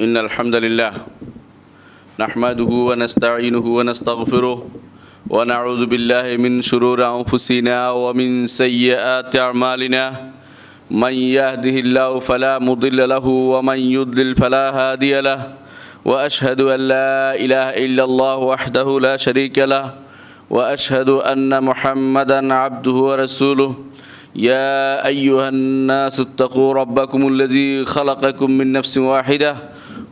إن الحمد لله نحمده ونستعينه ونستغفره ونعوذ بالله من شرور أنفسنا ومن سيئات أعمالنا من يهده الله فلا مضل له ومن يضلل فلا هادي له وأشهد أن لا إله إلا الله وحده لا شريك له وأشهد أن محمدا عبده ورسوله يا أيها الناس اتقوا ربكم الذي خلقكم من نفس واحدة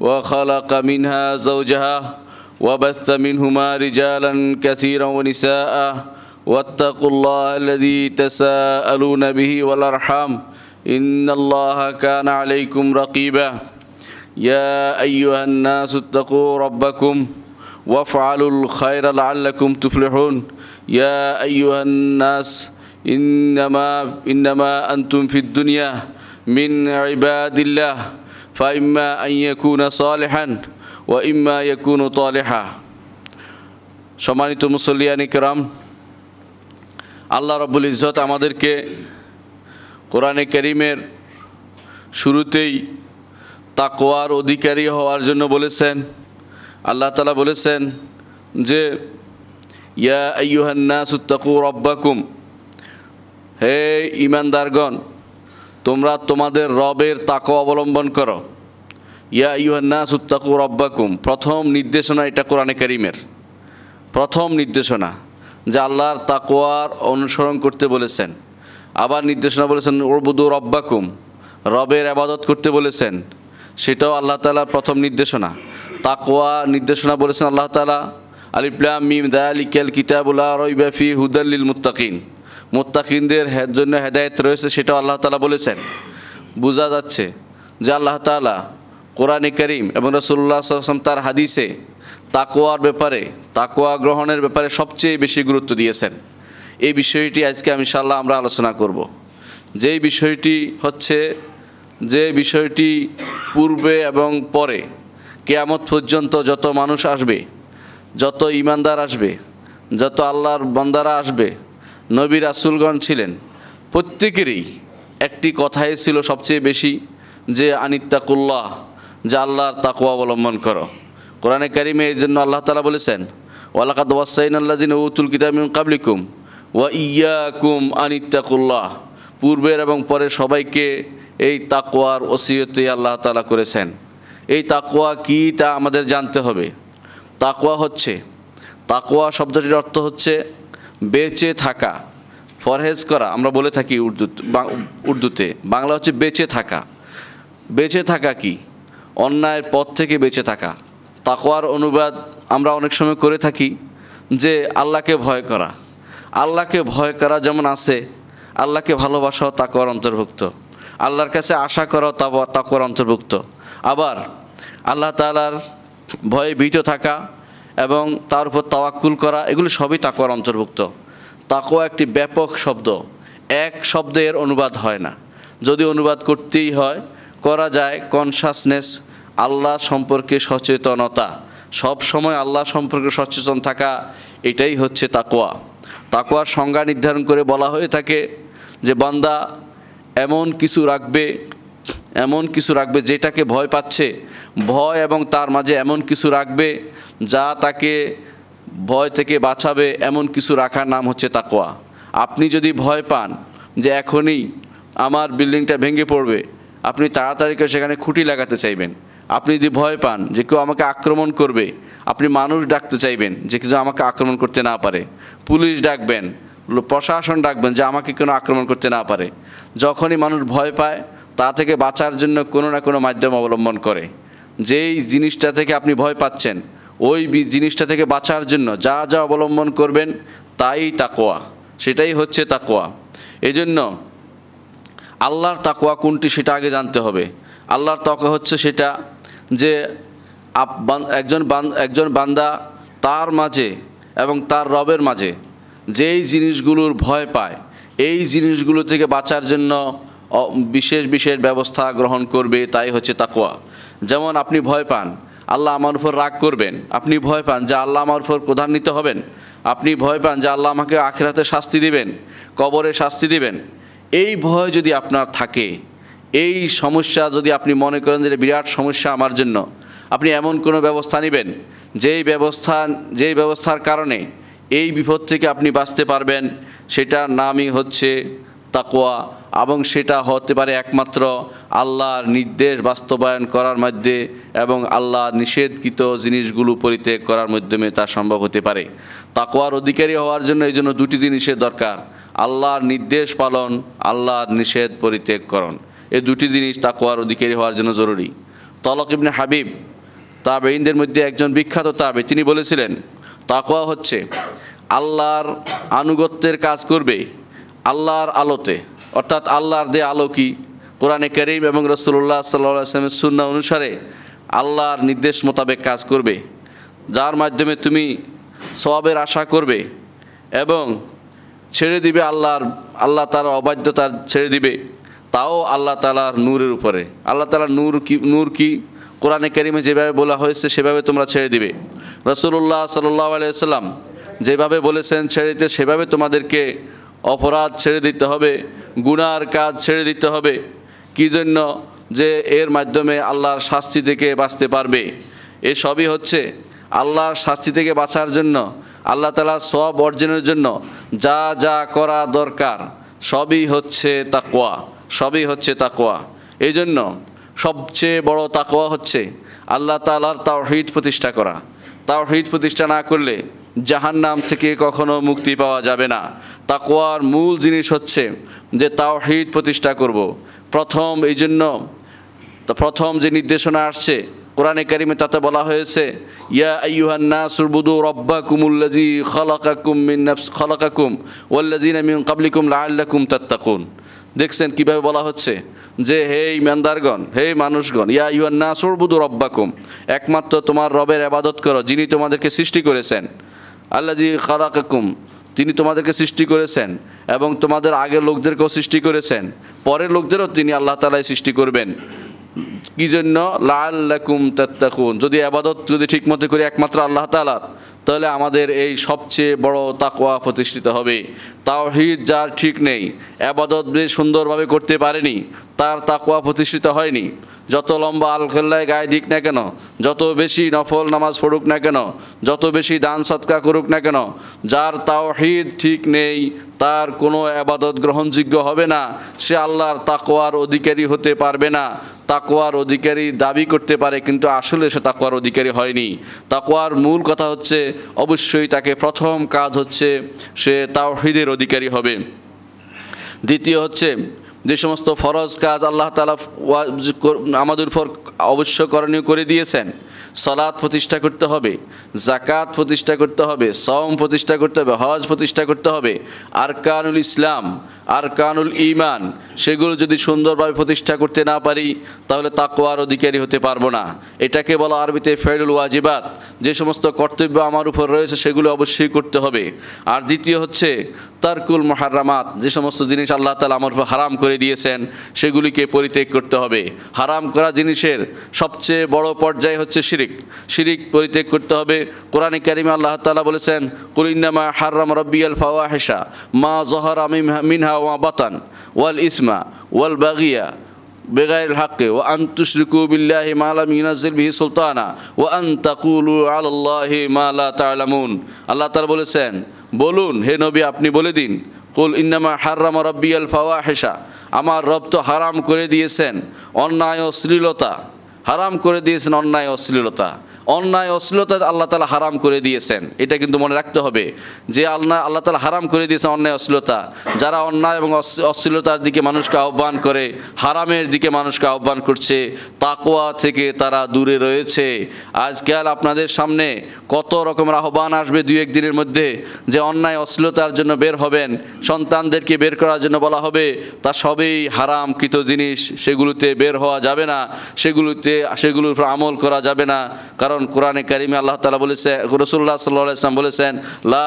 وخلق منها زوجها وبث منهما رجالا كثيرا ونساء واتقوا الله الذي تساءلون به والأرحام إن الله كان عليكم رقيبا يا أيها الناس اتقوا ربكم وافعلوا الخير لعلكم تفلحون يا أيها الناس إنما إنما أنتم في الدنيا من عباد الله فإما أن يكون صالحا وإما يكون طالحا সম্মানিত মুসল্লিয়ানি কেরাম আল্লাহ রব্বুল ইজত আমাদেরকে কোরআনে করিমের শুরুতেই তাকোয়ার অধিকারী হওয়ার জন্য বলেছেন আল্লাহ তালা বলেছেন যে ইয়া আইয়ুহান্নাসুত্তাকু রব্বাকুম হে ইমানদারগণ তোমরা তোমাদের রবের তাকো অবলম্বন করো ইয়া ইউহান্নাস উত্তাকু রব্বাকুম প্রথম নির্দেশনা এটা কোরআনে করিমের প্রথম নির্দেশনা যা আল্লাহর তাকোয়ার অনুসরণ করতে বলেছেন আবার নির্দেশনা বলেছেন ওরবুদু রব্বাকুম রবের আবাদত করতে বলেছেন সেটাও আল্লাহ তালার প্রথম নির্দেশনা তাকোয়া নির্দেশনা বলেছেন আল্লাহ তালা আলিপ্লাম মিম দায়ালিকেল কিতাবুল্লাহ রইবাফি হুদাল্লিল মুত্তাকিন মোত্তাকিনদের জন্য হেদায়ত রয়েছে সেটাও আল্লাহ তালা বলেছেন বোঝা যাচ্ছে যে আল্লাহ তালা কোরআনে করিম এবং রসুল্লা আসলাম তার হাদিসে তাকোয়ার ব্যাপারে তাকোয়া গ্রহণের ব্যাপারে সবচেয়ে বেশি গুরুত্ব দিয়েছেন এই বিষয়টি আজকে আমি ইনশাল্লাহ আমরা আলোচনা করব। যেই বিষয়টি হচ্ছে যে বিষয়টি পূর্বে এবং পরে কেয়ামত পর্যন্ত যত মানুষ আসবে যত ইমানদার আসবে যত আল্লাহর বন্দারা আসবে নবী রাসুলগণ ছিলেন প্রত্যেকেরই একটি কথাই ছিল সবচেয়ে বেশি যে আনিত্তাকুল্লাহ যে আল্লাহর তাকুয়া অবলম্বন করো কোরআনে কারিমে এই জন্য আল্লাহ তালা বলেছেন ওয়ালাকাত ওয়াসাইন আল্লাহ দিন উতুল কিতামিম কাবলিকুম ওয়া ইয়াকুম আনিত্তাকুল্লাহ পূর্বের এবং পরে সবাইকে এই তাকোয়ার ওসিয়তে আল্লাহ তালা করেছেন এই তাকোয়া কী তা আমাদের জানতে হবে তাকোয়া হচ্ছে তাকোয়া শব্দটির অর্থ হচ্ছে বেঁচে থাকা ফরহেজ করা আমরা বলে থাকি উর্দু উর্দুতে বাংলা হচ্ছে বেঁচে থাকা বেঁচে থাকা কি অন্যায়ের পথ থেকে বেঁচে থাকা তাকোয়ার অনুবাদ আমরা অনেক সময় করে থাকি যে আল্লাহকে ভয় করা আল্লাহকে ভয় করা যেমন আছে আল্লাহকে ভালোবাসাও তাকোয়ার অন্তর্ভুক্ত আল্লাহর কাছে আশা করাও তাকোয়ার অন্তর্ভুক্ত আবার আল্লাহ তালার ভয়ে ভীত থাকা এবং তার উপর তাওয়াক্কুল করা এগুলো সবই তাকোয়ার অন্তর্ভুক্ত তাকোয়া একটি ব্যাপক শব্দ এক শব্দের অনুবাদ হয় না যদি অনুবাদ করতেই হয় করা যায় কনসাসনেস আল্লাহ সম্পর্কে সচেতনতা সব সময় আল্লাহ সম্পর্কে সচেতন থাকা এটাই হচ্ছে তাকোয়া তাকোয়ার সংজ্ঞা নির্ধারণ করে বলা হয়ে থাকে যে বান্দা এমন কিছু রাখবে এমন কিছু রাখবে যেটাকে ভয় পাচ্ছে ভয় এবং তার মাঝে এমন কিছু রাখবে যা তাকে ভয় থেকে বাঁচাবে এমন কিছু রাখার নাম হচ্ছে তাকোয়া আপনি যদি ভয় পান যে এখনই আমার বিল্ডিংটা ভেঙে পড়বে আপনি তাড়াতাড়ি করে সেখানে খুঁটি লাগাতে চাইবেন আপনি যদি ভয় পান যে কেউ আমাকে আক্রমণ করবে আপনি মানুষ ডাকতে চাইবেন যে কেউ আমাকে আক্রমণ করতে না পারে পুলিশ ডাকবেন প্রশাসন ডাকবেন যে আমাকে কোনো আক্রমণ করতে না পারে যখনই মানুষ ভয় পায় তা থেকে বাঁচার জন্য কোনো না কোনো মাধ্যম অবলম্বন করে যেই জিনিসটা থেকে আপনি ভয় পাচ্ছেন ওই জিনিসটা থেকে বাঁচার জন্য যা যা অবলম্বন করবেন তাই তাকোয়া সেটাই হচ্ছে তাকোয়া এই জন্য আল্লাহর তাকোয়া কোনটি সেটা আগে জানতে হবে আল্লাহর তাকোয়া হচ্ছে সেটা যে একজন একজন বান্দা তার মাঝে এবং তার রবের মাঝে যেই জিনিসগুলোর ভয় পায় এই জিনিসগুলো থেকে বাঁচার জন্য বিশেষ বিশেষ ব্যবস্থা গ্রহণ করবে তাই হচ্ছে তাকোয়া যেমন আপনি ভয় পান আল্লাহ আমার উপর রাগ করবেন আপনি ভয় পান যে আল্লাহ আমার উপর প্রধান্বিত হবেন আপনি ভয় পান যে আল্লাহ আমাকে আখেরাতে শাস্তি দিবেন কবরে শাস্তি দিবেন এই ভয় যদি আপনার থাকে এই সমস্যা যদি আপনি মনে করেন যে বিরাট সমস্যা আমার জন্য আপনি এমন কোনো ব্যবস্থা নেবেন যেই ব্যবস্থা যেই ব্যবস্থার কারণে এই বিপদ থেকে আপনি বাঁচতে পারবেন সেটার নামই হচ্ছে তাকোয়া এবং সেটা হতে পারে একমাত্র আল্লাহর নির্দেশ বাস্তবায়ন করার মধ্যে এবং আল্লাহর নিষেধকৃত জিনিসগুলো পরিত্যাগ করার মাধ্যমে তা সম্ভব হতে পারে তাকোয়ার অধিকারী হওয়ার জন্য এই জন্য দুটি জিনিসের দরকার আল্লাহর নির্দেশ পালন আল্লাহর নিষেধ পরিত্যাগ করণ এই দুটি জিনিস তাকোয়ার অধিকারী হওয়ার জন্য জরুরি তলক ইবনে হাবিব তাবেইনদের মধ্যে একজন বিখ্যাত তাবে তিনি বলেছিলেন তাকোয়া হচ্ছে আল্লাহর আনুগত্যের কাজ করবে আল্লাহর আলোতে অর্থাৎ আল্লাহর দে আলো কি কোরআনে করিম এবং রসুল্লাহ সাল্লামের সুন্না অনুসারে আল্লাহর নির্দেশ মোতাবেক কাজ করবে যার মাধ্যমে তুমি সবাবের আশা করবে এবং ছেড়ে দিবে আল্লাহর আল্লাহ তালার অবাধ্যতা ছেড়ে দিবে তাও আল্লাহ তালার নূরের উপরে আল্লাহ তালার নূর কি নূর কি কোরআনে করিমে যেভাবে বলা হয়েছে সেভাবে তোমরা ছেড়ে দিবে রসুল্লাহ সাল্লাম যেভাবে বলেছেন ছেড়ে দিতে সেভাবে তোমাদেরকে অপরাধ ছেড়ে দিতে হবে গুনার কাজ ছেড়ে দিতে হবে কি জন্য যে এর মাধ্যমে আল্লাহর শাস্তি থেকে বাঁচতে পারবে এ সবই হচ্ছে আল্লাহর শাস্তি থেকে বাঁচার জন্য আল্লাহ তালা সব অর্জনের জন্য যা যা করা দরকার সবই হচ্ছে তাকোয়া সবই হচ্ছে তাকোয়া এই জন্য সবচেয়ে বড় তাকোয়া হচ্ছে আল্লাহ তালার হৃদ প্রতিষ্ঠা করা হৃদ প্রতিষ্ঠা না করলে নাম থেকে কখনো মুক্তি পাওয়া যাবে না তাকোয়ার মূল জিনিস হচ্ছে যে তাও তাওহিদ প্রতিষ্ঠা করব। প্রথম এই জন্য প্রথম যে নির্দেশনা আসছে কোরআনে কারিমে তাতে বলা হয়েছে ইয়া আইয়ুহান্না সুরবুদু রব্বাকুম উল্লাজি খলাকাকুম মিন খলাকাকুম ওয়াল্লাযিনা মিন ক্বাবলিকুম লাআল্লাকুম তাত্তাকুন দেখছেন কিভাবে বলা হচ্ছে যে হে ইমানদারগণ হে মানুষগণ ইয়া না সুরবুদু রব্বাকুম একমাত্র তোমার রবের আবাদত করো যিনি তোমাদেরকে সৃষ্টি করেছেন আল্লাহ খারাকুম তিনি তোমাদেরকে সৃষ্টি করেছেন এবং তোমাদের আগের লোকদেরকেও সৃষ্টি করেছেন পরের লোকদেরও তিনি আল্লাহ তালাই সৃষ্টি করবেন কি জন্য লাল্লাকুম তাত্তাকুন যদি আবাদত যদি ঠিকমতো করি একমাত্র আল্লাহ তালার তাহলে আমাদের এই সবচেয়ে বড় তাকোয়া প্রতিষ্ঠিত হবে তাওহিদ যার ঠিক নেই আবাদত বেশ সুন্দরভাবে করতে পারেনি তার তাকুয়া প্রতিষ্ঠিত হয়নি যত লম্বা আলখেল্লায় গায়ে দিক না কেন যত বেশি নফল নামাজ পড়ুক না কেন যত বেশি দান সৎকা করুক না কেন যার তাওহিদ ঠিক নেই তার কোনো আবাদত গ্রহণযোগ্য হবে না সে আল্লাহর তাকোয়ার অধিকারী হতে পারবে না তাকোয়ার অধিকারী দাবি করতে পারে কিন্তু আসলে সে তাকোয়ার অধিকারী হয়নি তাকোয়ার মূল কথা হচ্ছে অবশ্যই তাকে প্রথম কাজ হচ্ছে সে তাওহিদের অধিকারী হবে দ্বিতীয় হচ্ছে যে সমস্ত ফরজ কাজ আল্লাহ তালা আমাদের উপর অবশ্য করণীয় করে দিয়েছেন সলাদ প্রতিষ্ঠা করতে হবে জাকাত প্রতিষ্ঠা করতে হবে সম প্রতিষ্ঠা করতে হবে হজ প্রতিষ্ঠা করতে হবে আর কানুল ইসলাম আর কানুল ইমান সেগুলো যদি সুন্দরভাবে প্রতিষ্ঠা করতে না পারি তাহলে তাকোয়ার অধিকারী হতে পারবো না এটাকে বলা আরবিতে ফেরুল ওয়াজিবাত যে সমস্ত কর্তব্য আমার উপর রয়েছে সেগুলো অবশ্যই করতে হবে আর দ্বিতীয় হচ্ছে তারকুল মহারামাত যে সমস্ত জিনিস আল্লাহ তালা আমার উপর হারাম করে দিয়েছেন সেগুলিকে পরিত্যাগ করতে হবে হারাম করা জিনিসের সবচেয়ে বড় পর্যায় হচ্ছে শিরিক শিরিক শিরিক পরিত্যাগ করতে হবে কোরআনে কারিমে আল্লাহ তালা বলেছেন কুলিন্দামা হারাম রব্বিয়াল হেসা মা জহর মিনহা ওয়া বাতান ওয়াল ইসমা ওয়াল বাগিয়া বেগাইল হাক্কে ও আন্তুশরিকু বিল্লাহি মালাম ইনাজিল বিহি সুলতানা ও আন্তাকুলু আলাল্লাহি মালা তালামুন আল্লাহ তালা বলেছেন বলুন হে নবী আপনি বলে দিন কুল ইন্নামা হারাম ফাওয়া হেসা আমার রব তো হারাম করে দিয়েছেন অন্যায় অশ্লীলতা হারাম করে দিয়েছেন অন্যায় অশ্লীলতা অন্যায় অশ্লীলতা আল্লাহ তালা হারাম করে দিয়েছেন এটা কিন্তু মনে রাখতে হবে যে আল্লাহ আল্লাহ তালা হারাম করে দিয়েছেন অন্যায় অশ্লীলতা যারা অন্যায় এবং অশ্লীলতার দিকে মানুষকে আহ্বান করে হারামের দিকে মানুষকে আহ্বান করছে তাকোয়া থেকে তারা দূরে রয়েছে আজকাল আপনাদের সামনে কত রকমের আহ্বান আসবে দু একদিনের মধ্যে যে অন্যায় অশ্লীলতার জন্য বের হবেন সন্তানদেরকে বের করার জন্য বলা হবে তা সবেই হারামকৃত জিনিস সেগুলোতে বের হওয়া যাবে না সেগুলোতে সেগুলোর উপর আমল করা যাবে না কারণ কারণ কোরআনে কারিমে আল্লাহ তালা বলেছে রসুল্লাহ সাল্লাহ ইসলাম বলেছেন লা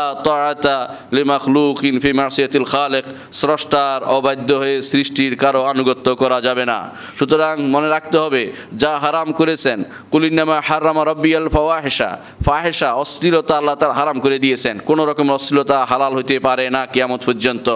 লিমাখলুক ইনফি মাসিয়াতিল খালেক স্রষ্টার অবাধ্য হয়ে সৃষ্টির কারো আনুগত্য করা যাবে না সুতরাং মনে রাখতে হবে যা হারাম করেছেন কুলিনামা হারামা রব্বিয়াল ফাওয়াহেসা ফাহেসা অশ্লীলতা আল্লাহ তার হারাম করে দিয়েছেন কোন রকম অশ্লীলতা হালাল হইতে পারে না কিয়ামত পর্যন্ত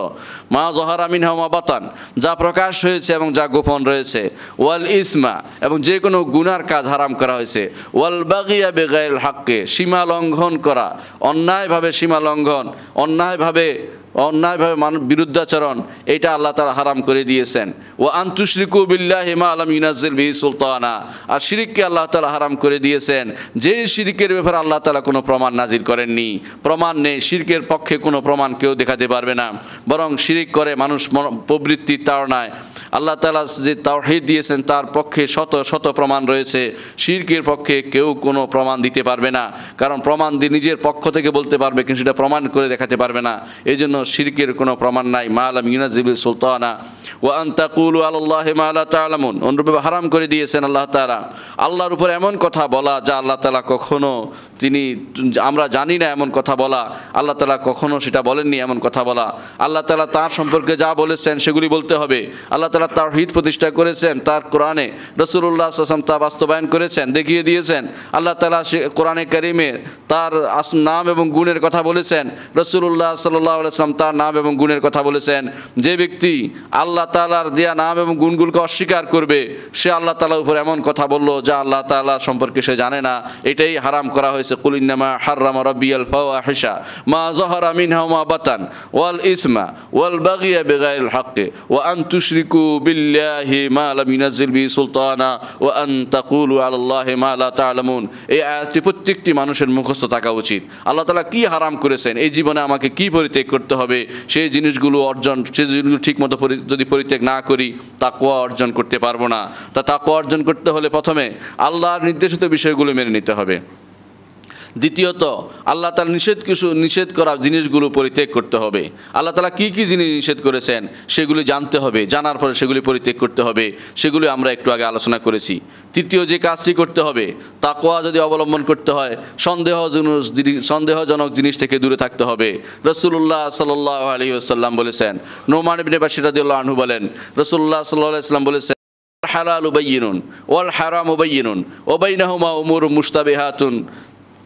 মা জহারামিন হমা বাতান যা প্রকাশ হয়েছে এবং যা গোপন রয়েছে ওয়াল ইসমা এবং যে কোনো গুনার কাজ হারাম করা হয়েছে ওয়াল বাগ বাগিয়া বেগাইল হাককে সীমা লঙ্ঘন করা অন্যায়ভাবে সীমা লঙ্ঘন অন্যায়ভাবে অন্যায়ভাবে মানুষ বিরুদ্ধাচরণ এটা আল্লাহ তারা হারাম করে দিয়েছেন ও আন্তুশ্রিকু বিল্লাহ হেমা আলম ইনাজুল বি সুলতানা আর শিরিককে আল্লাহ তালা হারাম করে দিয়েছেন যে শিরিকের ব্যাপারে আল্লাহ তালা কোনো প্রমাণ নাজির করেননি প্রমাণ নেই শিরকের পক্ষে কোনো প্রমাণ কেউ দেখাতে পারবে না বরং শিরিক করে মানুষ প্রবৃত্তির তাড়নায় আল্লাহ তালা যে তাওহিদ দিয়েছেন তার পক্ষে শত শত প্রমাণ রয়েছে শির্কের পক্ষে কেউ কোনো প্রমাণ দিতে পারবে না কারণ প্রমাণ দিয়ে নিজের পক্ষ থেকে বলতে পারবে কিন্তু সেটা প্রমাণ করে দেখাতে পারবে না এই জন্য শির্কের কোনো প্রমাণ নাই মা আলম ইউনাজিবুল সুলতানা ও আন্তাকুল আল্লাহ মা আল্লাহ তালামুন অনুরূপে হারাম করে দিয়েছেন আল্লাহ তালা আল্লাহর উপর এমন কথা বলা যা আল্লাহ তালা কখনো তিনি আমরা জানি না এমন কথা বলা আল্লাহ তালা কখনও সেটা বলেননি এমন কথা বলা আল্লাহ তালা তার সম্পর্কে যা বলেছেন সেগুলি বলতে হবে আল্লাহ তালা তার হিত প্রতিষ্ঠা করেছেন তার কোরআনে রসুল্লাহ আসলাম তা বাস্তবায়ন করেছেন দেখিয়ে দিয়েছেন আল্লাহ তালা সে কোরআনে করিমে তার নাম এবং গুণের কথা বলেছেন রসুল্লাহ সাল্লাহ আসলাম তার নাম এবং গুণের কথা বলেছেন যে ব্যক্তি আল্লাহ তালার দেয়া নাম এবং গুণগুলোকে অস্বীকার করবে সে আল্লাহ তালার উপর এমন কথা বলল যা আল্লাহ তালা সম্পর্কে সে জানে না এটাই হারাম করা হয়েছে হয়েছে কুলিনামা হারাম রব্বিয়াল ফাওয়াহিশা মা জহরা মিনহা মা বাতান ওয়াল ইসমা ওয়াল বাগিয়া আন বিল্লাহি সুলতানা আন তাকুলু তা'লামুন এই আয়াতটি প্রত্যেকটি মানুষের মুখস্থ থাকা উচিত আল্লাহ তালা কি হারাম করেছেন এই জীবনে আমাকে কি পরিত্যাগ করতে হবে সেই জিনিসগুলো অর্জন সেই জিনিসগুলো ঠিক মতো যদি পরিত্যাগ না করি তাকুয়া অর্জন করতে পারবো না তা তাকুয়া অর্জন করতে হলে প্রথমে আল্লাহর নির্দেশিত বিষয়গুলো মেনে নিতে হবে দ্বিতীয়ত আল্লাহ তালা নিষেধ কিছু নিষেধ করা জিনিসগুলো পরিত্যাগ করতে হবে আল্লাহ তালা কী কী জিনিস নিষেধ করেছেন সেগুলি জানতে হবে জানার পরে সেগুলি পরিত্যাগ করতে হবে সেগুলি আমরা একটু আগে আলোচনা করেছি তৃতীয় যে কাজটি করতে হবে তা কোয়া যদি অবলম্বন করতে হয় সন্দেহ সন্দেহজনক জিনিস থেকে দূরে থাকতে হবে রসুল্লাহ সাল্লাহ আলী আসাল্লাম বলেছেন নোমান বিনে আনহু বলেন রসুল্লাহ সাল্লাহ ইসলাম বলেছেন হারাল উবাইনুন ওয়াল হারাম উবাইনুন ওবাইনাহুমা উমুর হাতুন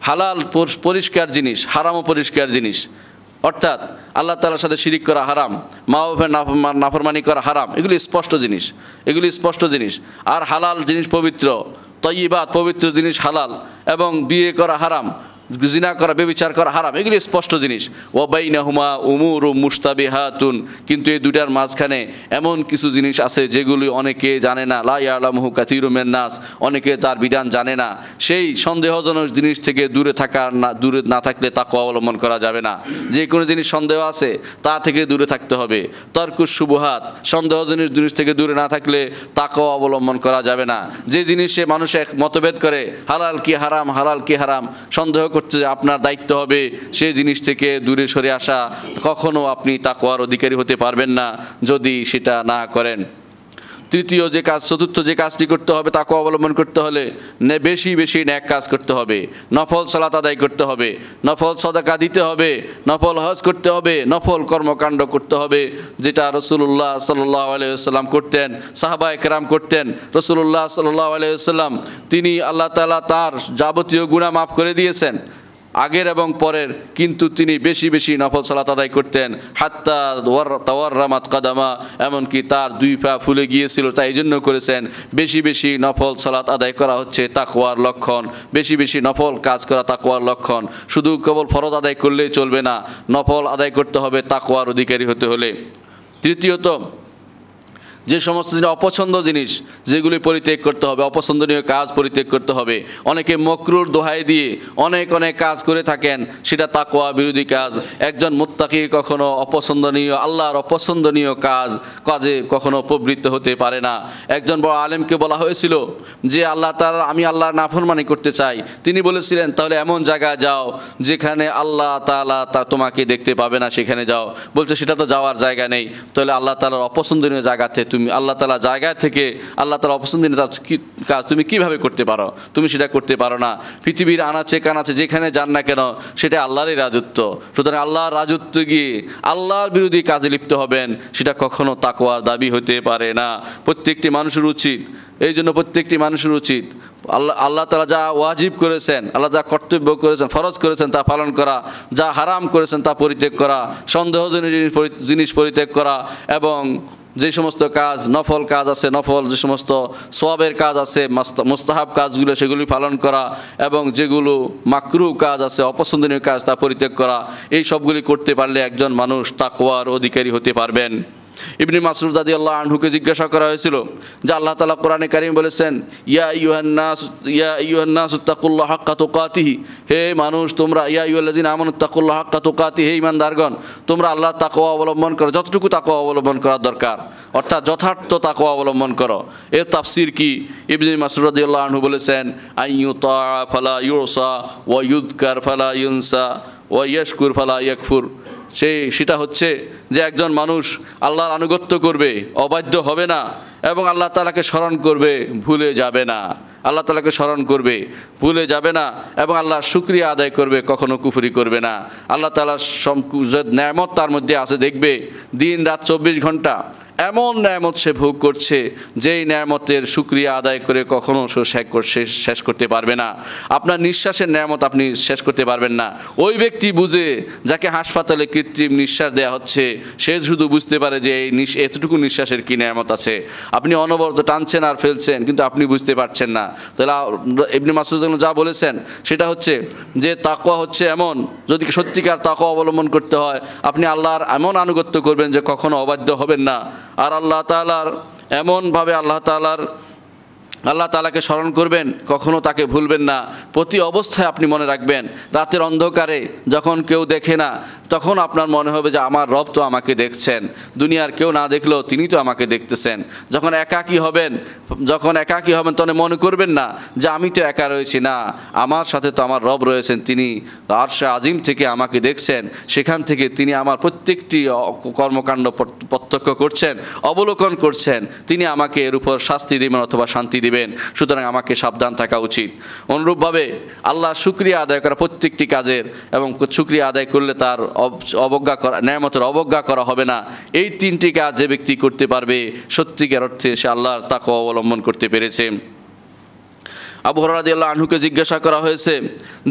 হালাল পরিষ্কার জিনিস হারামও পরিষ্কার জিনিস অর্থাৎ আল্লাহ তালার সাথে শিরিক করা হারাম মা বাপের নাফরমানি করা হারাম এগুলি স্পষ্ট জিনিস এগুলি স্পষ্ট জিনিস আর হালাল জিনিস পবিত্র তৈবাদ পবিত্র জিনিস হালাল এবং বিয়ে করা হারাম জিনা করা বেবিচার করা হারাম এগুলি স্পষ্ট জিনিস ও বাইনাহুমা উমুর মুস্তাবি হাতুন কিন্তু এই দুটার মাঝখানে এমন কিছু জিনিস আছে যেগুলি অনেকে জানে না লাই লাহু কাতিরুমের নাস অনেকে তার বিধান জানে না সেই সন্দেহজনক জিনিস থেকে দূরে থাকার না দূরে না থাকলে তাকে অবলম্বন করা যাবে না যে কোনো জিনিস সন্দেহ আছে তা থেকে দূরে থাকতে হবে তর্ক সুবহাত সন্দেহজনক জিনিস থেকে দূরে না থাকলে তাকেও অবলম্বন করা যাবে না যে জিনিসে মানুষ এক মতভেদ করে হালাল কি হারাম হালাল কি হারাম সন্দেহ করছে আপনার দায়িত্ব হবে সেই জিনিস থেকে দূরে সরে আসা কখনো আপনি তাকুয়ার অধিকারী হতে পারবেন না যদি সেটা না করেন তৃতীয় যে কাজ চতুর্থ যে কাজটি করতে হবে তাকে অবলম্বন করতে হলে বেশি বেশি ন্যাক কাজ করতে হবে নফল সলাত আদায় করতে হবে নফল সদাকা দিতে হবে নফল হজ করতে হবে নফল কর্মকাণ্ড করতে হবে যেটা রসুল্লাহ সাল্লাহ আলাইসাল্লাম করতেন সাহাবা একরাম করতেন রসুল্লাহ সাল্লাহ আলাইসাল্লাম তিনি আল্লাহ তালা তার যাবতীয় গুণা মাফ করে দিয়েছেন আগের এবং পরের কিন্তু তিনি বেশি বেশি নফল সালাত আদায় করতেন হাত্তা রামাত কাদামা এমনকি তার দুই পা ফুলে গিয়েছিল তাই এই জন্য করেছেন বেশি বেশি নফল সালাত আদায় করা হচ্ছে তাকোয়ার লক্ষণ বেশি বেশি নফল কাজ করা তাকোয়ার লক্ষণ শুধু কেবল ফরজ আদায় করলেই চলবে না নফল আদায় করতে হবে তাকোয়ার অধিকারী হতে হলে তৃতীয়ত যে সমস্ত জিনিস অপছন্দ জিনিস যেগুলি পরিত্যাগ করতে হবে অপছন্দনীয় কাজ পরিত্যাগ করতে হবে অনেকে মকরুর দোহাই দিয়ে অনেক অনেক কাজ করে থাকেন সেটা তাকোয়া বিরোধী কাজ একজন মোত্তাকি কখনো অপছন্দনীয় আল্লাহর অপছন্দনীয় কাজ কাজে কখনো প্রবৃত্ত হতে পারে না একজন বড় আলেমকে বলা হয়েছিল যে আল্লাহ তার আমি আল্লাহর নাফরমানি করতে চাই তিনি বলেছিলেন তাহলে এমন জায়গায় যাও যেখানে আল্লাহ তালা তা তোমাকে দেখতে পাবে না সেখানে যাও বলছে সেটা তো যাওয়ার জায়গা নেই তাহলে আল্লাহ তালার অপছন্দনীয় জায়গাতে তুমি আল্লাহ তালা জায়গা থেকে আল্লাহ তালা তার কাজ তুমি কিভাবে করতে পারো তুমি সেটা করতে পারো না পৃথিবীর আনাচে কানাচে যেখানে যান না কেন সেটা আল্লাহরই রাজত্ব সুতরাং আল্লাহর রাজত্ব গিয়ে আল্লাহর বিরোধী কাজে লিপ্ত হবেন সেটা কখনো তাকোয়ার দাবি হতে পারে না প্রত্যেকটি মানুষের উচিত এই জন্য প্রত্যেকটি মানুষের উচিত আল্লাহ আল্লাহ তালা যা ওয়াজিব করেছেন আল্লাহ যা কর্তব্য করেছেন ফরজ করেছেন তা পালন করা যা হারাম করেছেন তা পরিত্যাগ করা সন্দেহজনক জিনিস পরিত্যাগ করা এবং যে সমস্ত কাজ নফল কাজ আছে নফল যে সমস্ত সোয়াবের কাজ আছে মোস্তাহাব কাজগুলো সেগুলি পালন করা এবং যেগুলো মাকরু কাজ আছে অপছন্দনীয় কাজ তা পরিত্যাগ করা এই সবগুলি করতে পারলে একজন মানুষ তাকোয়ার অধিকারী হতে পারবেন ইবনি মাসরুদ দাদি আল্লাহ আনহুকে জিজ্ঞাসা করা হয়েছিল যে আল্লাহ তালা কোরআনে কারিম বলেছেন ইয়া ইউহান্নাস ইয়া ইউহান্নাস উত্তাকুল্লাহ হাক্কা হে মানুষ তোমরা ইয়া ইউল্লাদিন আমন উত্তাকুল্লাহ হাক্কা কাতি হে ইমানদারগণ তোমরা আল্লাহ তাকো অবলম্বন করো যতটুকু তাকো অবলম্বন করা দরকার অর্থাৎ যথার্থ তাকো অবলম্বন করো এর তাফসির কি ইবনি মাসরুদ রাদি আল্লাহ আনহু বলেছেন আইয়ুতা ফালা ইউসা ওয়া ইউদকার ফালা ইউনসা ওয়া ইয়াশকুর ফালা ইয়াকফুর সেই সেটা হচ্ছে যে একজন মানুষ আল্লাহর আনুগত্য করবে অবাধ্য হবে না এবং আল্লাহ তালাকে স্মরণ করবে ভুলে যাবে না আল্লাহ তালাকে স্মরণ করবে ভুলে যাবে না এবং আল্লাহর শুক্রিয়া আদায় করবে কখনো কুফুরি করবে না আল্লাহ তালা ন্যামত তার মধ্যে আছে দেখবে দিন রাত চব্বিশ ঘন্টা এমন ন্যায়ামত সে ভোগ করছে যেই ন্যায়ামতের সুক্রিয়া আদায় করে কখনো সে শেষ করতে পারবে না আপনার নিঃশ্বাসের ন্যায়ামত আপনি শেষ করতে পারবেন না ওই ব্যক্তি বুঝে যাকে হাসপাতালে কৃত্রিম নিঃশ্বাস দেওয়া হচ্ছে সে শুধু বুঝতে পারে যে এই এতটুকু নিঃশ্বাসের কী ন্যায়ামত আছে আপনি অনবরত টানছেন আর ফেলছেন কিন্তু আপনি বুঝতে পারছেন না তাহলে এমনি মাসুদ যা বলেছেন সেটা হচ্ছে যে তাকোয়া হচ্ছে এমন যদি সত্যিকার তাকোয়া অবলম্বন করতে হয় আপনি আল্লাহর এমন আনুগত্য করবেন যে কখনো অবাধ্য হবেন না আর আল্লাহ তালার এমনভাবে আল্লাহ তালার আল্লাহ তালাকে স্মরণ করবেন কখনো তাকে ভুলবেন না প্রতি অবস্থায় আপনি মনে রাখবেন রাতের অন্ধকারে যখন কেউ দেখে না তখন আপনার মনে হবে যে আমার রব তো আমাকে দেখছেন দুনিয়ার কেউ না দেখলেও তিনি তো আমাকে দেখতেছেন যখন একাকী হবেন যখন একাকী হবেন তখন মনে করবেন না যে আমি তো একা রয়েছি না আমার সাথে তো আমার রব রয়েছেন তিনি আরশে আজিম থেকে আমাকে দেখছেন সেখান থেকে তিনি আমার প্রত্যেকটি কর্মকাণ্ড প্রত্যক্ষ করছেন অবলোকন করছেন তিনি আমাকে এর উপর শাস্তি দিবেন অথবা শান্তি দিবেন সুতরাং আমাকে সাবধান থাকা উচিত অনুরূপভাবে আল্লাহ শুক্রিয়া আদায় করা প্রত্যেকটি কাজের এবং শুক্রিয়া আদায় করলে তার অবজ্ঞা করা ন্যায়মতের অবজ্ঞা করা হবে না এই তিনটি কাজ যে ব্যক্তি করতে পারবে সত্যিকার অর্থে সে আল্লাহর তাকে অবলম্বন করতে পেরেছে আবহরাদিয়াল্লাহ আনহুকে জিজ্ঞাসা করা হয়েছে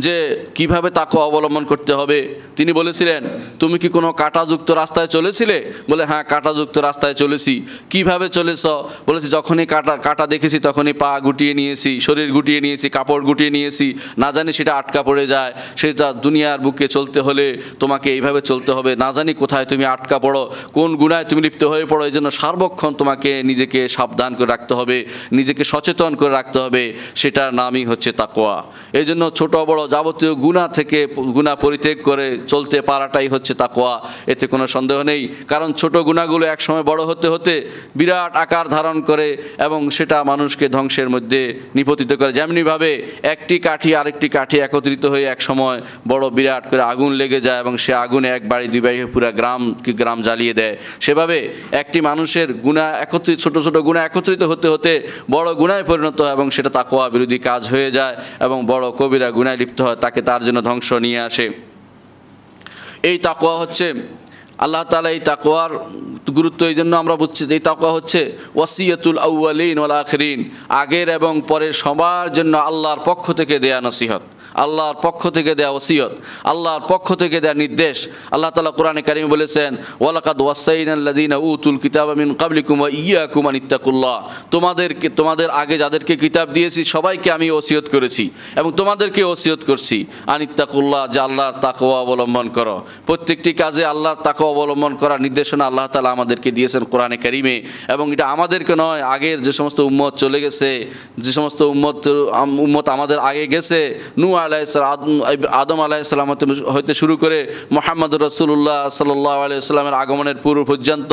যে কিভাবে তাকে অবলম্বন করতে হবে তিনি বলেছিলেন তুমি কি কোনো কাঁটাযুক্ত রাস্তায় চলেছিলে বলে হ্যাঁ কাঁটাযুক্ত রাস্তায় চলেছি কিভাবে চলেছ বলেছি যখনই কাটা কাটা দেখেছি তখনই পা গুটিয়ে নিয়েছি শরীর গুটিয়ে নিয়েছি কাপড় গুটিয়ে নিয়েছি না জানি সেটা আটকা পড়ে যায় সেটা দুনিয়ার বুকে চলতে হলে তোমাকে এইভাবে চলতে হবে না জানি কোথায় তুমি আটকা পড়ো কোন গুণায় তুমি লিপ্ত হয়ে পড়ো এই জন্য সার্বক্ষণ তোমাকে নিজেকে সাবধান করে রাখতে হবে নিজেকে সচেতন করে রাখতে হবে সেটা এটার নামই হচ্ছে তাকোয়া এই জন্য ছোটো বড় যাবতীয় গুণা থেকে গুণা পরিত্যাগ করে চলতে পারাটাই হচ্ছে তাকোয়া এতে কোনো সন্দেহ নেই কারণ ছোট গুণাগুলো একসময় বড় হতে হতে বিরাট আকার ধারণ করে এবং সেটা মানুষকে ধ্বংসের মধ্যে নিপতিত করে যেমনিভাবে একটি কাঠি আরেকটি কাঠি একত্রিত হয়ে একসময় বড় বিরাট করে আগুন লেগে যায় এবং সে আগুনে এক বাড়ি দুই বাড়ি পুরো গ্রাম গ্রাম জ্বালিয়ে দেয় সেভাবে একটি মানুষের গুণা একত্রিত ছোট ছোট গুণা একত্রিত হতে হতে বড় গুণায় পরিণত হয় এবং সেটা তাকোয়া বিরুদ্ধে যদি কাজ হয়ে যায় এবং বড় কবিরা গুণায় লিপ্ত হয় তাকে তার জন্য ধ্বংস নিয়ে আসে এই তাকোয়া হচ্ছে আল্লাহ তালা এই তাকোয়ার গুরুত্ব এই জন্য আমরা বুঝছি এই তাকোয়া হচ্ছে ওয়াসিয়তুল আউ্বালিন ওলা আখরিন আগের এবং পরের সবার জন্য আল্লাহর পক্ষ থেকে দেয়া নসিহত আল্লাহর পক্ষ থেকে দেয়া ওসিয়ত আল্লাহর পক্ষ থেকে দেয়া নির্দেশ আল্লাহ তালা কোরআনে কারিম বলেছেন ওয়ালাকাদ ওয়াসাইন আল্লাদিন উতুল কিতাব আমিন কুমা ইয়া কুমান ইত্তাকুল্লাহ তোমাদেরকে তোমাদের আগে যাদেরকে কিতাব দিয়েছি সবাইকে আমি ওসিয়ত করেছি এবং তোমাদেরকে ওসিয়ত করছি ইত্তাকুল্লাহ যে আল্লাহর তাকোয়া অবলম্বন করো প্রত্যেকটি কাজে আল্লাহর তাকে অবলম্বন করার নির্দেশনা আল্লাহ তালা আমাদেরকে দিয়েছেন কোরআনে কারিমে এবং এটা আমাদেরকে নয় আগের যে সমস্ত উম্মত চলে গেছে যে সমস্ত উম্মত উম্মত আমাদের আগে গেছে নু আলাইসালাম আদম আলাইসালাম হইতে শুরু করে মোহাম্মদ রসুল্লাহ সাল্লাহ আলাইসালামের আগমনের পূর্ব পর্যন্ত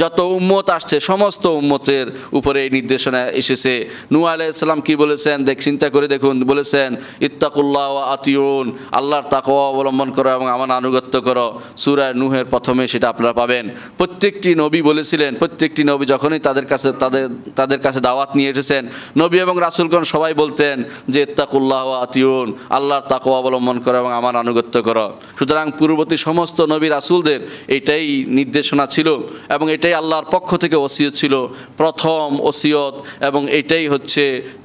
যত উম্মত আসছে সমস্ত উম্মতের উপরে এই নির্দেশনা এসেছে নুয়া আলাইসাল্লাম কি বলেছেন দেখ চিন্তা করে দেখুন বলেছেন ইত্তাকুল্লাহ আতিউন আল্লাহর তাক অবলম্বন করো এবং আমার আনুগত্য করো সুরায় নুহের প্রথমে সেটা আপনারা পাবেন প্রত্যেকটি নবী বলেছিলেন প্রত্যেকটি নবী যখনই তাদের কাছে তাদের তাদের কাছে দাওয়াত নিয়ে এসেছেন নবী এবং রাসুলগণ সবাই বলতেন যে ইত্তাকুল্লাহ আতিউন আল্লাহর তাকে অবলম্বন করো এবং আমার আনুগত্য করো সুতরাং পূর্ববর্তী সমস্ত নবীর আসুলদের এটাই নির্দেশনা ছিল এবং এটাই আল্লাহর পক্ষ থেকে ওসিয়ত ছিল প্রথম ওসিয়ত এবং এটাই হচ্ছে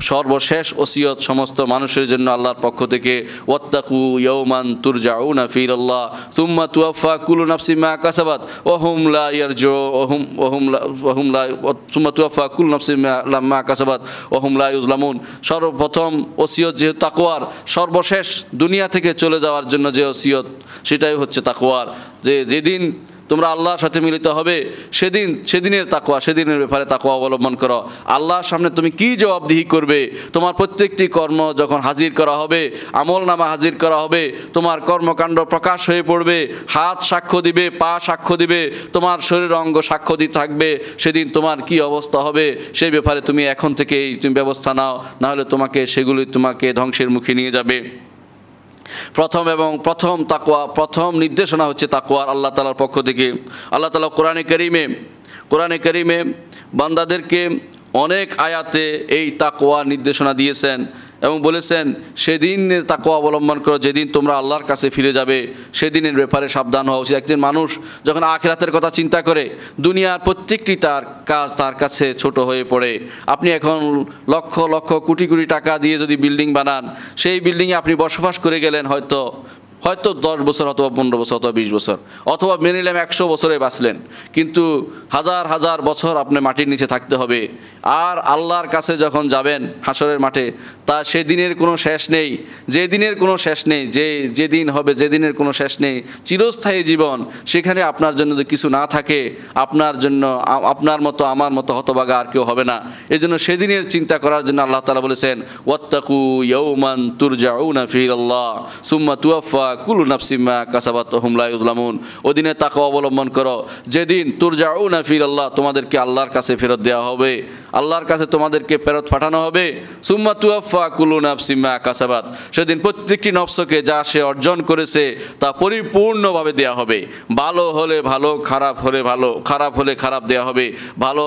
সর্বশেষ ওসিয়ত সমস্ত মানুষের জন্য আল্লাহর পক্ষ থেকে ওত্তাকু ইয়ৌমান তুরজাউনা ফির আল্লাহ তুম্মা তুয়াফা কুলু নাফসি মা কাসাবাত ওহুম লা ইয়ারজু ওহুম ওহুম ওহুম লা তুম্মা তুয়াফা কুলু নাফসি মা কাসাবাত ওহুম লা ইউজলামুন সর্বপ্রথম ওসিয়ত যেহেতু তাকওয়ার সর্ব সর্বশেষ দুনিয়া থেকে চলে যাওয়ার জন্য যে ওসিয়ত সেটাই হচ্ছে তাকুয়ার যে যেদিন তোমরা আল্লাহর সাথে মিলিত হবে সেদিন সেদিনের তাকোয়া সেদিনের ব্যাপারে তাকোয়া অবলম্বন করো আল্লাহর সামনে তুমি কি জবাবদিহি করবে তোমার প্রত্যেকটি কর্ম যখন হাজির করা হবে আমল নামা হাজির করা হবে তোমার কর্মকাণ্ড প্রকাশ হয়ে পড়বে হাত সাক্ষ্য দিবে পা সাক্ষ্য দিবে তোমার শরীর অঙ্গ সাক্ষ্য দিয়ে থাকবে সেদিন তোমার কি অবস্থা হবে সেই ব্যাপারে তুমি এখন থেকেই তুমি ব্যবস্থা নাও নাহলে তোমাকে সেগুলি তোমাকে ধ্বংসের মুখে নিয়ে যাবে প্রথম এবং প্রথম তাকোয়া প্রথম নির্দেশনা হচ্ছে তাকোয়ার আল্লাহ তালার পক্ষ থেকে আল্লাহ তালা কোরআনে করিমে কোরআনে করিমে বান্দাদেরকে অনেক আয়াতে এই তাকোয়া নির্দেশনা দিয়েছেন এবং বলেছেন সেদিন তাকে অবলম্বন করো যেদিন তোমরা আল্লাহর কাছে ফিরে যাবে সেদিনের ব্যাপারে সাবধান হওয়া উচিত একজন মানুষ যখন আখেরাতের কথা চিন্তা করে দুনিয়ার প্রত্যেকটি তার কাজ তার কাছে ছোট হয়ে পড়ে আপনি এখন লক্ষ লক্ষ কোটি কোটি টাকা দিয়ে যদি বিল্ডিং বানান সেই বিল্ডিংয়ে আপনি বসবাস করে গেলেন হয়তো হয়তো দশ বছর অথবা পনেরো বছর অথবা বিশ বছর অথবা মেনে নিলাম একশো বছরে বাঁচলেন কিন্তু হাজার হাজার বছর আপনি মাটির নিচে থাকতে হবে আর আল্লাহর কাছে যখন যাবেন হাসরের মাঠে তা সেদিনের কোনো শেষ নেই যে দিনের কোনো শেষ নেই যে যে দিন হবে যে দিনের কোনো শেষ নেই চিরস্থায়ী জীবন সেখানে আপনার জন্য যদি কিছু না থাকে আপনার জন্য আপনার মতো আমার মতো হতবাগা আর কেউ হবে না এই জন্য সেদিনের চিন্তা করার জন্য আল্লাহ তালা বলেছেন ওয়াত্তাকু ইয়ৌমান তুরজাউনা ফির আল্লাহ সুম্মা তুয়াফা কুলু নাফসিমা কাসাবাত হুমলা ইউজলামুন ওদিনে তাকে অবলম্বন করো যেদিন তুরজাউ না ফির আল্লাহ তোমাদেরকে আল্লাহর কাছে ফেরত দেওয়া হবে আল্লাহর কাছে তোমাদেরকে ফেরত পাঠানো হবে সুম্মা তুয়াফা কুলু নাফসিমা কাসাবাত সেদিন প্রত্যেকটি নফসকে যা সে অর্জন করেছে তা পরিপূর্ণভাবে দেয়া হবে ভালো হলে ভালো খারাপ হলে ভালো খারাপ হলে খারাপ দেয়া হবে ভালো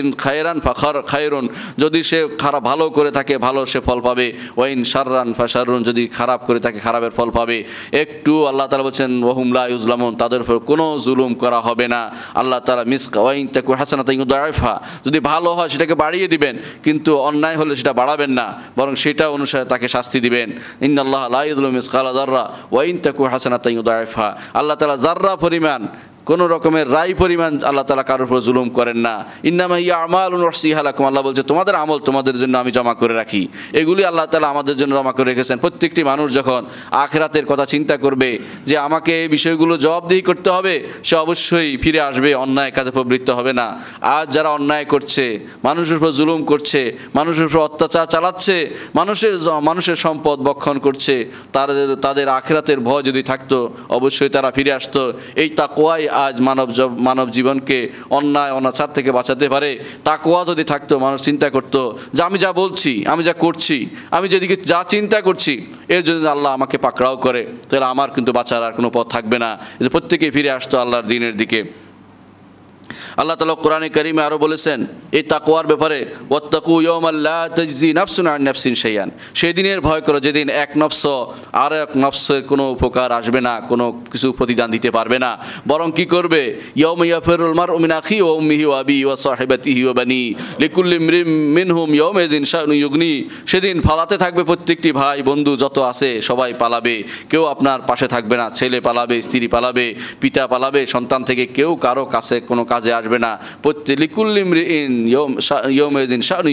ইন খায়রান ফাখর খায়রুন যদি সে খারাপ ভালো করে থাকে ভালো সে ফল পাবে ওয়াইন সাররান ফাশারুন যদি খারাপ করে তাকে খারাপের ফল পাবে একটু আল্লাহ তালা বলছেন ওহুমলা ইউজলামন তাদের উপর কোনো জুলুম করা হবে না আল্লাহ তালা মিস ওয়াইন তাকু হাসানা তাই দয়ফা যদি ভালো হয় সেটাকে বাড়িয়ে দিবেন কিন্তু অন্যায় হলে সেটা বাড়াবেন না বরং সেটা অনুসারে তাকে শাস্তি দিবেন ইন আল্লাহ আল্লাহ ইউজলুম ইসকালা জাররা ওয়াইন তাকু হাসানা তাই দয়ফা আল্লাহ তালা জাররা পরিমাণ কোনো রকমের রায় পরিমাণ আল্লাহ তালা কারোর উপর জুলুম করেন না ইন্নামা ইয়া আমাল হালাকুম আল্লাহ বলছে তোমাদের আমল তোমাদের জন্য আমি জমা করে রাখি এগুলি আল্লাহ তালা আমাদের জন্য জমা করে রেখেছেন প্রত্যেকটি মানুষ যখন আখরাতের কথা চিন্তা করবে যে আমাকে এই বিষয়গুলো জবাবদিহি করতে হবে সে অবশ্যই ফিরে আসবে অন্যায় কাজে প্রবৃত্ত হবে না আজ যারা অন্যায় করছে মানুষের উপর জুলুম করছে মানুষের উপর অত্যাচার চালাচ্ছে মানুষের মানুষের সম্পদ বক্ষণ করছে তাদের তাদের আখরাতের ভয় যদি থাকতো অবশ্যই তারা ফিরে আসতো এই তাকোয়াই আজ মানব মানব জীবনকে অন্যায় অনাচার থেকে বাঁচাতে পারে তাকোয়া যদি থাকতো মানুষ চিন্তা করতো যে আমি যা বলছি আমি যা করছি আমি যেদিকে যা চিন্তা করছি এর জন্য আল্লাহ আমাকে পাকড়াও করে তাহলে আমার কিন্তু বাঁচার আর কোনো পথ থাকবে না যে প্রত্যেকেই ফিরে আসতো আল্লাহর দিনের দিকে আল্লাহ তালা কোরআনে করিমে আরও বলেছেন এই তাকুয়ার ব্যাপারে সেইয়ান সেই দিনের আর সেদিনের ভয় করো যেদিন এক নফস আর এক নফসের কোনো উপকার আসবে না কোনো কিছু প্রতিদান দিতে পারবে না বরং কি করবে ইয়ম ইয়াফেরুল মার উমিন ও মিহি আবি ওয়া সাহেবাতি হিও বানি লিকুল্লি মিনহুম ইয়ম এদিন শাহনুয়গ্নি সেদিন পালাতে থাকবে প্রত্যেকটি ভাই বন্ধু যত আছে সবাই পালাবে কেউ আপনার পাশে থাকবে না ছেলে পালাবে স্ত্রী পালাবে পিতা পালাবে সন্তান থেকে কেউ কারো কাছে কোনো কাজে আসবে না প্রত্যেক লিকুল্লিম ইন ইয়মেদিন শাহরু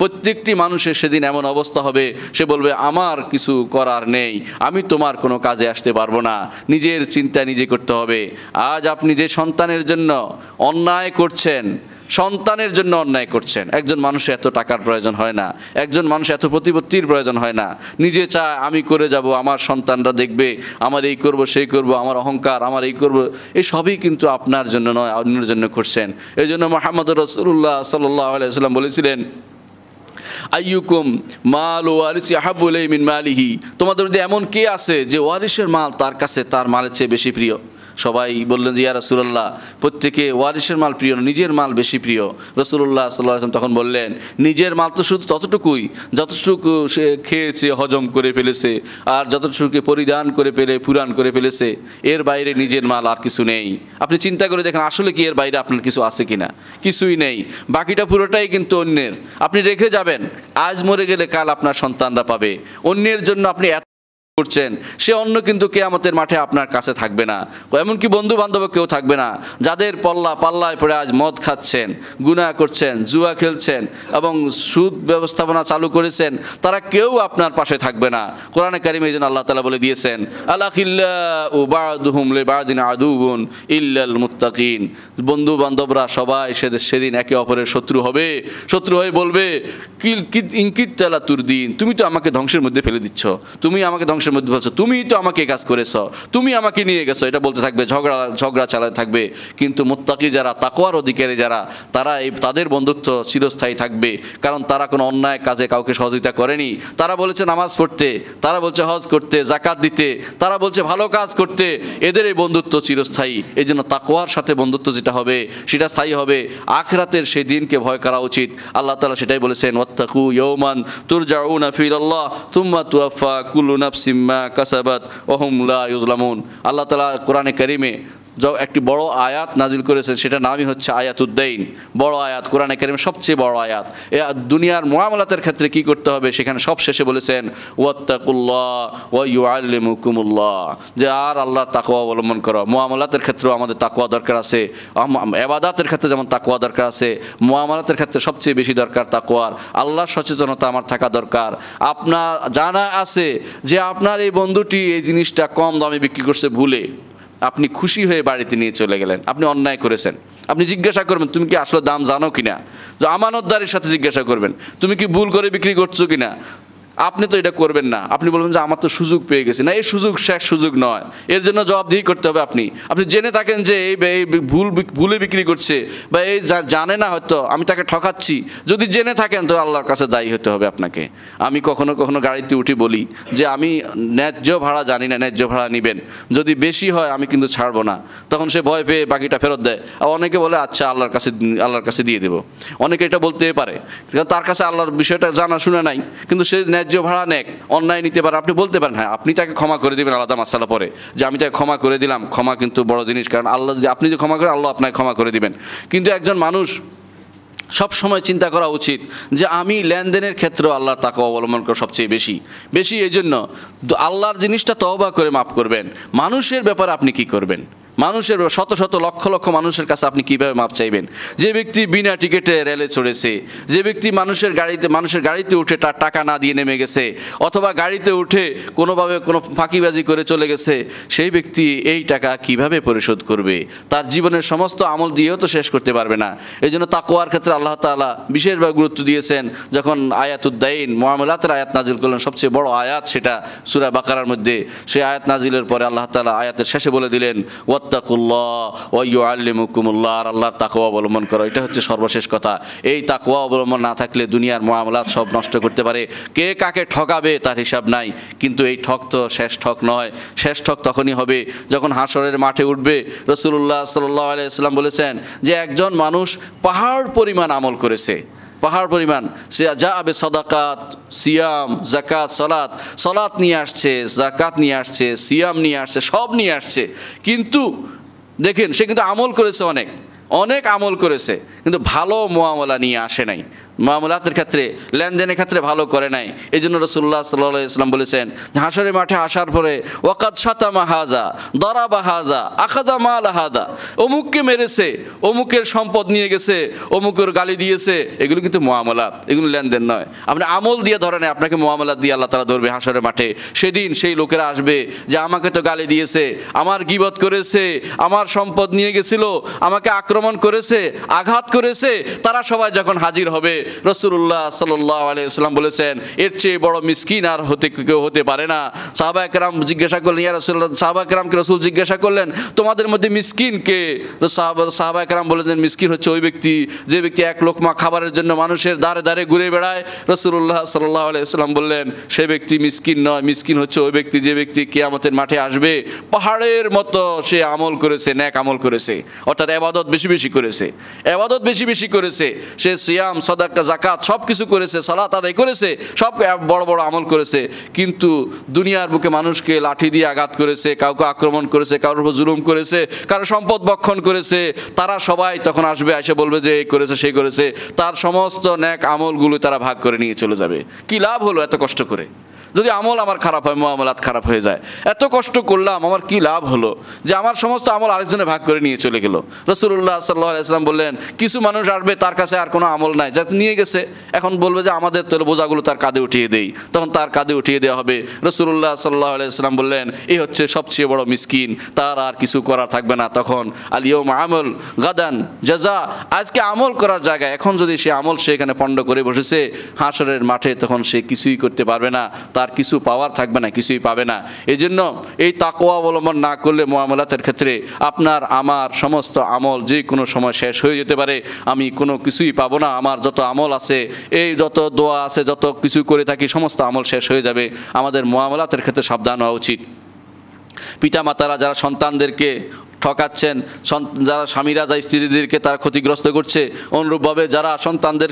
প্রত্যেকটি মানুষের সেদিন এমন অবস্থা হবে সে বলবে আমার কিছু করার নেই আমি তোমার কোনো কাজে আসতে পারবো না নিজের চিন্তা নিজে করতে হবে আজ আপনি যে সন্তানের জন্য অন্যায় করছেন সন্তানের জন্য অন্যায় করছেন একজন মানুষের এত টাকার প্রয়োজন হয় না একজন মানুষ এত প্রতিপত্তির প্রয়োজন হয় না নিজে চা আমি করে যাব আমার সন্তানরা দেখবে আমার এই করব সেই করব আমার অহংকার আমার এই করব এই সবই কিন্তু আপনার জন্য নয় অন্যের জন্য করছেন এই জন্য মোহাম্মদ রসুল্লাহ সাল্লাম বলেছিলেন আইয়ুকুম মাল ওয়ারিস আহাবুল মিন মালিহি তোমাদের মধ্যে এমন কে আছে যে ওয়ারিসের মাল তার কাছে তার মালের চেয়ে বেশি প্রিয় সবাই বললেন যে ইয়া রসুল্লাহ প্রত্যেকে ওয়ারিসের মাল প্রিয় নিজের মাল বেশি প্রিয় রসুল্লাহ সাল্লাহ আসলাম তখন বললেন নিজের মাল তো শুধু ততটুকুই যতটুকু সে খেয়েছে হজম করে ফেলেছে আর যতটুকুকে পরিধান করে পেলে পুরাণ করে ফেলেছে এর বাইরে নিজের মাল আর কিছু নেই আপনি চিন্তা করে দেখেন আসলে কি এর বাইরে আপনার কিছু আছে কিনা কিছুই নেই বাকিটা পুরোটাই কিন্তু অন্যের আপনি রেখে যাবেন আজ মরে গেলে কাল আপনার সন্তানরা পাবে অন্যের জন্য আপনি এত করছেন সে অন্য কিন্তু কেয়ামতের মাঠে আপনার কাছে থাকবে না এমনকি বন্ধু বান্ধব কেউ থাকবে না যাদের পল্লা পাল্লায় পড়ে আজ মদ খাচ্ছেন গুনা করছেন জুয়া খেলছেন এবং সুদ ব্যবস্থাপনা চালু করেছেন তারা কেউ আপনার পাশে থাকবে না কোরআনে কারিম যেন আল্লাহ তালা বলে দিয়েছেন আল্লাহিল্লাদিন আদুবন ইল্লাল মুত্তাকিন বন্ধু বান্ধবরা সবাই সেদিন একে অপরের শত্রু হবে শত্রু হয়ে বলবে ইঙ্কিত তালা তুর দিন তুমি তো আমাকে ধ্বংসের মধ্যে ফেলে দিচ্ছ তুমি আমাকে ধ্বংস মানুষের মধ্যে বলছো তুমি তো আমাকে কাজ করেছ তুমি আমাকে নিয়ে গেছো এটা বলতে থাকবে ঝগড়া ঝগড়া চালাতে থাকবে কিন্তু মোত্তাকি যারা তাকোয়ার অধিকারী যারা তারা এই তাদের বন্ধুত্ব চিরস্থায়ী থাকবে কারণ তারা কোনো অন্যায় কাজে কাউকে সহযোগিতা করেনি তারা বলেছে নামাজ পড়তে তারা বলছে হজ করতে জাকাত দিতে তারা বলছে ভালো কাজ করতে এদের এই বন্ধুত্ব চিরস্থায়ী এই জন্য তাকোয়ার সাথে বন্ধুত্ব যেটা হবে সেটা স্থায়ী হবে আখরাতের সেই দিনকে ভয় করা উচিত আল্লাহ তালা সেটাই বলেছেন ওয়াত্তাকু ইয়ৌমান তুরজাউনা ফির তুম্মা তুয়াফা কুল্লু নাফসি মিম্মা কাসাবাত ওহম লা ইউজলামুন আল্লাহ তালা কোরআনে করিমে একটি বড় আয়াত নাজিল করেছেন সেটা নামই হচ্ছে আয়াত উদ্দিন বড় আয়াত কোরআনে কেরিম সবচেয়ে বড় আয়াত এ দুনিয়ার মোয়ামলাতের ক্ষেত্রে কি করতে হবে সেখানে সব শেষে বলেছেন ওয়াত্তাকুল্লাহ ওয়াইউ মুকুমুল্লাহ যে আর আল্লাহর তাকুয়া অবলম্বন করো মোয়ামলাতের ক্ষেত্রেও আমাদের তাকুয়া দরকার আছে এবাদাতের ক্ষেত্রে যেমন তাকুয়া দরকার আছে মোয়ামলাতের ক্ষেত্রে সবচেয়ে বেশি দরকার তাকুয়ার আল্লাহর সচেতনতা আমার থাকা দরকার আপনার জানা আছে যে আপনার এই বন্ধুটি এই জিনিসটা কম দামে বিক্রি করছে ভুলে আপনি খুশি হয়ে বাড়িতে নিয়ে চলে গেলেন আপনি অন্যায় করেছেন আপনি জিজ্ঞাসা করবেন তুমি কি আসলে দাম জানো কিনা তো আমানতদারের সাথে জিজ্ঞাসা করবেন তুমি কি ভুল করে বিক্রি করছো কিনা আপনি তো এটা করবেন না আপনি বলবেন যে আমার তো সুযোগ পেয়ে গেছি না এই সুযোগ শেষ সুযোগ নয় এর জন্য জবাবদিহি করতে হবে আপনি আপনি জেনে থাকেন যে এই এই ভুল ভুলে বিক্রি করছে বা এই জানে না হয়তো আমি তাকে ঠকাচ্ছি যদি জেনে থাকেন তো আল্লাহর কাছে দায়ী হতে হবে আপনাকে আমি কখনো কখনো গাড়িতে উঠি বলি যে আমি ন্যায্য ভাড়া জানি না ন্যায্য ভাড়া নেবেন যদি বেশি হয় আমি কিন্তু ছাড়বো না তখন সে ভয় পেয়ে বাকিটা ফেরত দেয় আর অনেকে বলে আচ্ছা আল্লাহর কাছে আল্লাহর কাছে দিয়ে দেবো অনেকে এটা বলতে পারে তার কাছে আল্লাহর বিষয়টা জানা শুনে নাই কিন্তু সে ন্যায্য ভাড়া নেক অন্যায় নিতে পারেন আপনি বলতে পারেন হ্যাঁ আপনি তাকে ক্ষমা করে দেবেন আলাদা মাসালা পরে যে আমি তাকে ক্ষমা করে দিলাম ক্ষমা কিন্তু বড় জিনিস কারণ আল্লাহ যদি আপনি যদি ক্ষমা করেন আল্লাহ আপনাকে ক্ষমা করে দিবেন কিন্তু একজন মানুষ সব সময় চিন্তা করা উচিত যে আমি লেনদেনের ক্ষেত্রেও আল্লাহর তাকে অবলম্বন করা সবচেয়ে বেশি বেশি এই জন্য আল্লাহর জিনিসটা তহবা করে মাফ করবেন মানুষের ব্যাপারে আপনি কি করবেন মানুষের শত শত লক্ষ লক্ষ মানুষের কাছে আপনি কিভাবে মাপ চাইবেন যে ব্যক্তি বিনা টিকেটে রেলে চড়েছে যে ব্যক্তি মানুষের গাড়িতে মানুষের গাড়িতে উঠে তার টাকা না দিয়ে নেমে গেছে অথবা গাড়িতে উঠে কোনোভাবে কোনো ফাঁকিবাজি করে চলে গেছে সেই ব্যক্তি এই টাকা কিভাবে পরিশোধ করবে তার জীবনের সমস্ত আমল দিয়েও তো শেষ করতে পারবে না এই জন্য তাকোয়ার ক্ষেত্রে আল্লাহ তালা বিশেষভাবে গুরুত্ব দিয়েছেন যখন আয়াত উদ্দায়ীন মোয়ামলাতের আয়াত নাজিল করলেন সবচেয়ে বড় আয়াত সেটা সুরা বাকারার মধ্যে সেই আয়াত নাজিলের পরে আল্লাহ তালা আয়াতের শেষে বলে দিলেন ও ওয়াত্তাকুল্লাহ ওয়াইয়ু আল্লিমুকুমুল্লাহ আর আল্লাহর তাকুয়া অবলম্বন করো এটা হচ্ছে সর্বশেষ কথা এই তাকুয়া অবলম্বন না থাকলে দুনিয়ার মামলাত সব নষ্ট করতে পারে কে কাকে ঠকাবে তার হিসাব নাই কিন্তু এই ঠক তো শেষ ঠক নয় শেষ ঠক তখনই হবে যখন হাসরের মাঠে উঠবে রসুল্লাহ সাল্লাহ আলাইসলাম বলেছেন যে একজন মানুষ পাহাড় পরিমাণ আমল করেছে পাহাড় পরিমাণ সে যা আবে সদাকাত সিয়াম জাকাত সলাত সলাত নিয়ে আসছে জাকাত নিয়ে আসছে সিয়াম নিয়ে আসছে সব নিয়ে আসছে কিন্তু দেখেন সে কিন্তু আমল করেছে অনেক অনেক আমল করেছে কিন্তু ভালো মোয়ামলা নিয়ে আসে নাই মামলাতের ক্ষেত্রে লেনদেনের ক্ষেত্রে ভালো করে নাই এই জন্য রসুল্লাহ সাল্লাহ ইসলাম বলেছেন হাসরে মাঠে আসার পরে ওকাত সাতামা হাজা দরাবা হাজা আখাদা মাল হাদা অমুককে মেরেছে অমুকের সম্পদ নিয়ে গেছে অমুকের গালি দিয়েছে এগুলো কিন্তু মোয়ামলাত এগুলো লেনদেন নয় আপনি আমল দিয়ে ধরে নেয় আপনাকে মোয়ামলাত দিয়ে আল্লাহ তালা ধরবে হাসরের মাঠে সেদিন সেই লোকেরা আসবে যে আমাকে তো গালি দিয়েছে আমার গিবত করেছে আমার সম্পদ নিয়ে গেছিল আমাকে আক্রমণ করেছে আঘাত করেছে তারা সবাই যখন হাজির হবে রসুল্লাহ সাল্লাহ আলিয়াল্লাম বলেছেন এর চেয়ে বড় মিসকিন আর হতে কেউ হতে পারে না সাহাবা একরাম জিজ্ঞাসা করলেন ইয়া রসুল সাহাবা একরামকে রসুল জিজ্ঞাসা করলেন তোমাদের মধ্যে মিসকিনকে সাহাবা একরাম বলেছেন মিসকিন হচ্ছে ওই ব্যক্তি যে ব্যক্তি এক লোকমা খাবারের জন্য মানুষের দ্বারে দ্বারে ঘুরে বেড়ায় রসুল্লাহ সাল্লাহ আলিয়াল্লাম বললেন সে ব্যক্তি মিসকিন নয় মিসকিন হচ্ছে ওই ব্যক্তি যে ব্যক্তি কেয়ামতের মাঠে আসবে পাহাড়ের মতো সে আমল করেছে ন্যাক আমল করেছে অর্থাৎ এবাদত বেশি বেশি করেছে এবাদত বেশি বেশি করেছে সে সিয়াম সদাক জাকাত সব কিছু করেছে সালাত আদায় করেছে সব বড় বড় আমল করেছে কিন্তু দুনিয়ার বুকে মানুষকে লাঠি দিয়ে আঘাত করেছে কাউকে আক্রমণ করেছে কারোর উপর জুলুম করেছে কারো সম্পদ বক্ষণ করেছে তারা সবাই তখন আসবে এসে বলবে যে এই করেছে সেই করেছে তার সমস্ত ন্যাক আমলগুলো তারা ভাগ করে নিয়ে চলে যাবে কি লাভ হলো এত কষ্ট করে যদি আমল আমার খারাপ হয় মোয়ামলাত খারাপ হয়ে যায় এত কষ্ট করলাম আমার কি লাভ হলো যে আমার সমস্ত আমল আরেকজনে ভাগ করে নিয়ে চলে গেল রসুল্লাহ সাল্লাহ বললেন কিছু মানুষ আসবে তার কাছে আর কোনো আমল নাই যা নিয়ে গেছে এখন বলবে যে আমাদের তোর বোঝাগুলো তার কাঁধে উঠিয়ে দেই তখন তার কাঁধে উঠিয়ে দেওয়া হবে রসুল্লাহ সাল্লাহ আলাইসালাম বললেন এই হচ্ছে সবচেয়ে বড় মিসকিন তার আর কিছু করা থাকবে না তখন আলিয়ম আমল গাদান যা আজকে আমল করার জায়গায় এখন যদি সে আমল সে এখানে পণ্ড করে বসেছে হাঁসরের মাঠে তখন সে কিছুই করতে পারবে না তার তার কিছু পাওয়ার থাকবে না কিছুই পাবে না এই জন্য এই তাকোয়া অবলম্বন না করলে মোয়ামলাতের ক্ষেত্রে আপনার আমার সমস্ত আমল যে কোনো সময় শেষ হয়ে যেতে পারে আমি কোনো কিছুই পাবো না আমার যত আমল আছে এই যত দোয়া আছে যত কিছু করে থাকি সমস্ত আমল শেষ হয়ে যাবে আমাদের মোয়ামলাতের ক্ষেত্রে সাবধান হওয়া উচিত পিতা মাতারা যারা সন্তানদেরকে ঠকাচ্ছেন যারা স্বামীরা যা স্ত্রীদেরকে তারা ক্ষতিগ্রস্ত করছে অনুরূপভাবে যারা সন্তানদের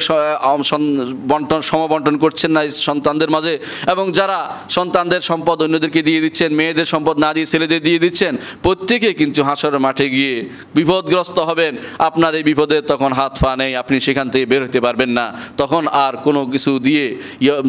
বন্টন সমবন্টন করছেন না সন্তানদের মাঝে এবং যারা সন্তানদের সম্পদ অন্যদেরকে দিয়ে দিচ্ছেন মেয়েদের সম্পদ না দিয়ে ছেলেদের দিয়ে দিচ্ছেন প্রত্যেকে কিন্তু হাসরের মাঠে গিয়ে বিপদগ্রস্ত হবেন আপনার এই বিপদে তখন হাত ফা নেই আপনি সেখান থেকে বের হতে পারবেন না তখন আর কোনো কিছু দিয়ে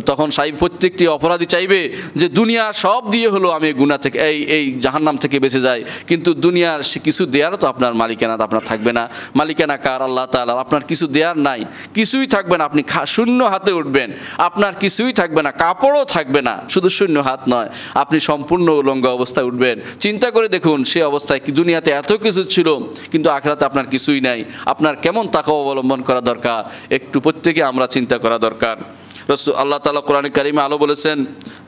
তখন সাই প্রত্যেকটি অপরাধী চাইবে যে দুনিয়া সব দিয়ে হলো আমি গুণা থেকে এই এই জাহান্নাম থেকে বেঁচে যাই কিন্তু দুনিয়ার সে কিছু দেয়ারও তো আপনার মালিকানা আপনার থাকবে না মালিকানা কার আল্লাহ তালার আপনার কিছু দেয়ার নাই কিছুই থাকবে না আপনি শূন্য হাতে উঠবেন আপনার কিছুই থাকবে না কাপড়ও থাকবে না শুধু শূন্য হাত নয় আপনি সম্পূর্ণ উলঙ্গ অবস্থায় উঠবেন চিন্তা করে দেখুন সে অবস্থায় কি দুনিয়াতে এত কিছু ছিল কিন্তু আখরাতে আপনার কিছুই নাই আপনার কেমন তাকে অবলম্বন করা দরকার একটু প্রত্যেকে আমরা চিন্তা করা দরকার আল্লাহ তালা কোরআন কারিমে আলো বলেছেন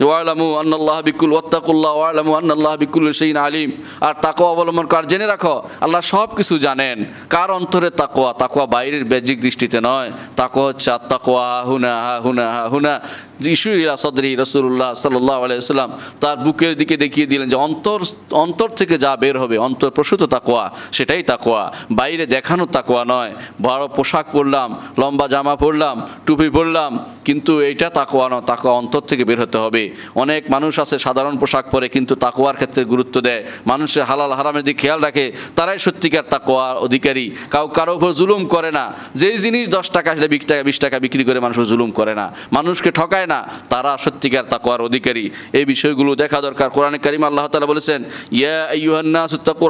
ওয়ালামু আন্নাল্লাহ বিকুল ওয়াত্তাকুল্লাহ ওয়ালামু আন্নাল্লাহ বিকুল সেইন আলিম আর তাকোয়া অবলম্বন কার জেনে রাখো আল্লাহ সব কিছু জানেন কার অন্তরে তাকোয়া তাকোয়া বাইরের বেজিক দৃষ্টিতে নয় তাকোয়া হচ্ছে আত্মাকোয়া হুনা হা হুনা হা হুনা ইসু ইলা সদরি রসুল্লাহ সাল্লাহ আলাইসাল্লাম তার বুকের দিকে দেখিয়ে দিলেন যে অন্তর অন্তর থেকে যা বের হবে অন্তর প্রসূত তাকোয়া সেটাই তাকোয়া বাইরে দেখানো তাকোয়া নয় বড় পোশাক পরলাম লম্বা জামা পরলাম টুপি পরলাম কিন্তু কিন্তু এইটা তাকোয়া নয় তাকোয়া অন্তর থেকে বের হতে হবে অনেক মানুষ আছে সাধারণ পোশাক পরে কিন্তু তাকোয়ার ক্ষেত্রে গুরুত্ব দেয় মানুষের হালাল হারামের দিকে খেয়াল রাখে তারাই সত্যিকার তাকোয়ার অধিকারী কাউ কারো উপর জুলুম করে না যেই জিনিস দশ টাকা সেটা বিশ টাকা বিশ টাকা বিক্রি করে মানুষ জুলুম করে না মানুষকে ঠকায় না তারা সত্যিকার তাকোয়ার অধিকারী এই বিষয়গুলো দেখা দরকার কোরআনে করিম আল্লাহ তালা বলেছেন ইয়া ইউহান্নাসুত্তাকু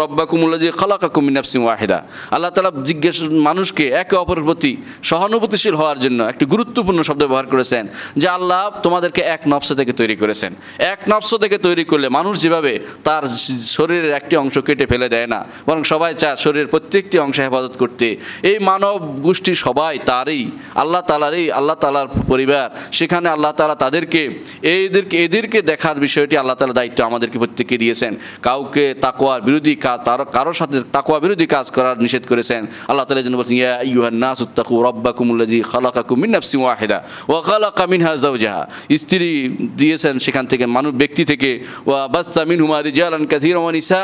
আল্লাহ তালা জিজ্ঞেস মানুষকে একে অপরের প্রতি সহানুভূতিশীল হওয়ার জন্য একটি গুরুত্বপূর্ণ শব্দ ব্যবহার করেছেন যে আল্লাহ তোমাদেরকে এক নফস থেকে তৈরি করেছেন এক নফস থেকে তৈরি করলে মানুষ যেভাবে তার শরীরের একটি অংশ কেটে ফেলে দেয় না বরং সবাই চায় শরীরের প্রত্যেকটি অংশ হেফাজত করতে এই মানব গোষ্ঠী সবাই তারই আল্লাহ তালারই আল্লাহ তালার পরিবার সেখানে আল্লাহ তালা তাদেরকে এইদেরকে এদেরকে দেখার বিষয়টি আল্লাহ তালা দায়িত্ব আমাদেরকে প্রত্যেককে দিয়েছেন কাউকে তাকোয়ার বিরোধী কাজ তার কারোর সাথে তাকোয়া বিরোধী কাজ করার নিষেধ করেছেন আল্লাহ তালা যেন বলছেন ইয়া ইউহান নাসুত্তাকু রব্বাকুমুল্লাজি খালাকাকুম মিনাফসি ওয়াহিদা ওয়া ওয়াকালা কামিনহা জাউজাহা স্ত্রী দিয়েছেন সেখান থেকে মানুষ ব্যক্তি থেকে ওয়া বাস্তামিন হুমা রিজাল কাথির ইসা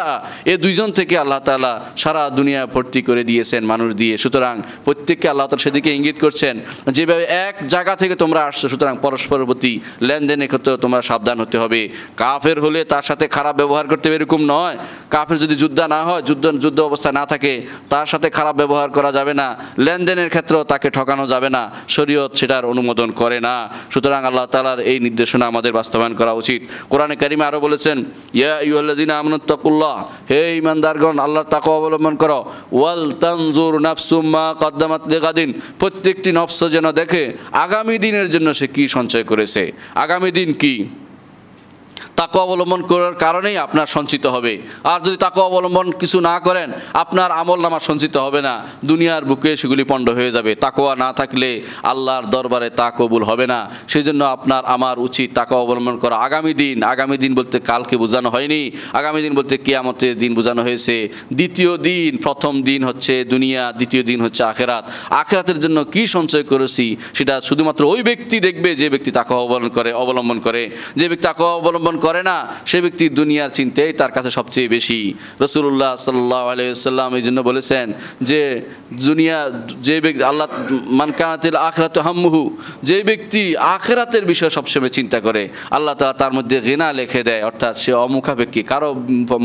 এ দুইজন থেকে আল্লাহ তালা সারা দুনিয়া ভর্তি করে দিয়েছেন মানুষ দিয়ে সুতরাং প্রত্যেককে আল্লাহ তালা সেদিকে ইঙ্গিত করছেন যেভাবে এক জায়গা থেকে তোমরা আসছো সুতরাং পরস্পরের প্রতি লেনদেনের ক্ষেত্রেও তোমরা সাবধান হতে হবে কাফের হলে তার সাথে খারাপ ব্যবহার করতে হবে এরকম নয় কাফের যদি যুদ্ধ না হয় যুদ্ধ যুদ্ধ অবস্থা না থাকে তার সাথে খারাপ ব্যবহার করা যাবে না লেনদেনের ক্ষেত্রেও তাকে ঠকানো যাবে না শরীয়ত সেটার অনুমোদন করে করে না সুতরাং আল্লাহ তালার এই নির্দেশনা আমাদের বাস্তবায়ন করা উচিত কোরআনে কারিমে আরও বলেছেন ইয়া ইউল্লাদিন আমনুত্তাকুল্লাহ হে ইমানদারগণ আল্লাহর তাকে অবলম্বন করো ওয়াল তানজুর নাফসুম্মা কদ্দামাত লেগাদিন প্রত্যেকটি নফস যেন দেখে আগামী দিনের জন্য সে কি সঞ্চয় করেছে আগামী দিন কি তাকে অবলম্বন করার কারণেই আপনার সঞ্চিত হবে আর যদি তাকে অবলম্বন কিছু না করেন আপনার আমল নামা সঞ্চিত হবে না দুনিয়ার বুকে সেগুলি পণ্ড হয়ে যাবে তাকোয়া না থাকলে আল্লাহর দরবারে তা কবুল হবে না সেই জন্য আপনার আমার উচিত তাকে অবলম্বন করা আগামী দিন আগামী দিন বলতে কালকে বোঝানো হয়নি আগামী দিন বলতে কেয়ামতের দিন বোঝানো হয়েছে দ্বিতীয় দিন প্রথম দিন হচ্ছে দুনিয়া দ্বিতীয় দিন হচ্ছে আখেরাত আখেরাতের জন্য কি সঞ্চয় করেছি সেটা শুধুমাত্র ওই ব্যক্তি দেখবে যে ব্যক্তি তাকে অবলম্বন করে অবলম্বন করে যে ব্যক্তি তাকে অবলম্বন গোপন করে না সে ব্যক্তি দুনিয়ার চিন্তাই তার কাছে সবচেয়ে বেশি রসুল্লাহ সাল্লাহ আলাইসাল্লাম এই জন্য বলেছেন যে দুনিয়া যে ব্যক্তি আল্লাহ মানকানাতিল আখরাত হাম্মুহু যে ব্যক্তি আখেরাতের বিষয়ে সবসময় চিন্তা করে আল্লাহ তালা তার মধ্যে ঘৃণা লেখে দেয় অর্থাৎ সে অমুখাপেক্ষী কারো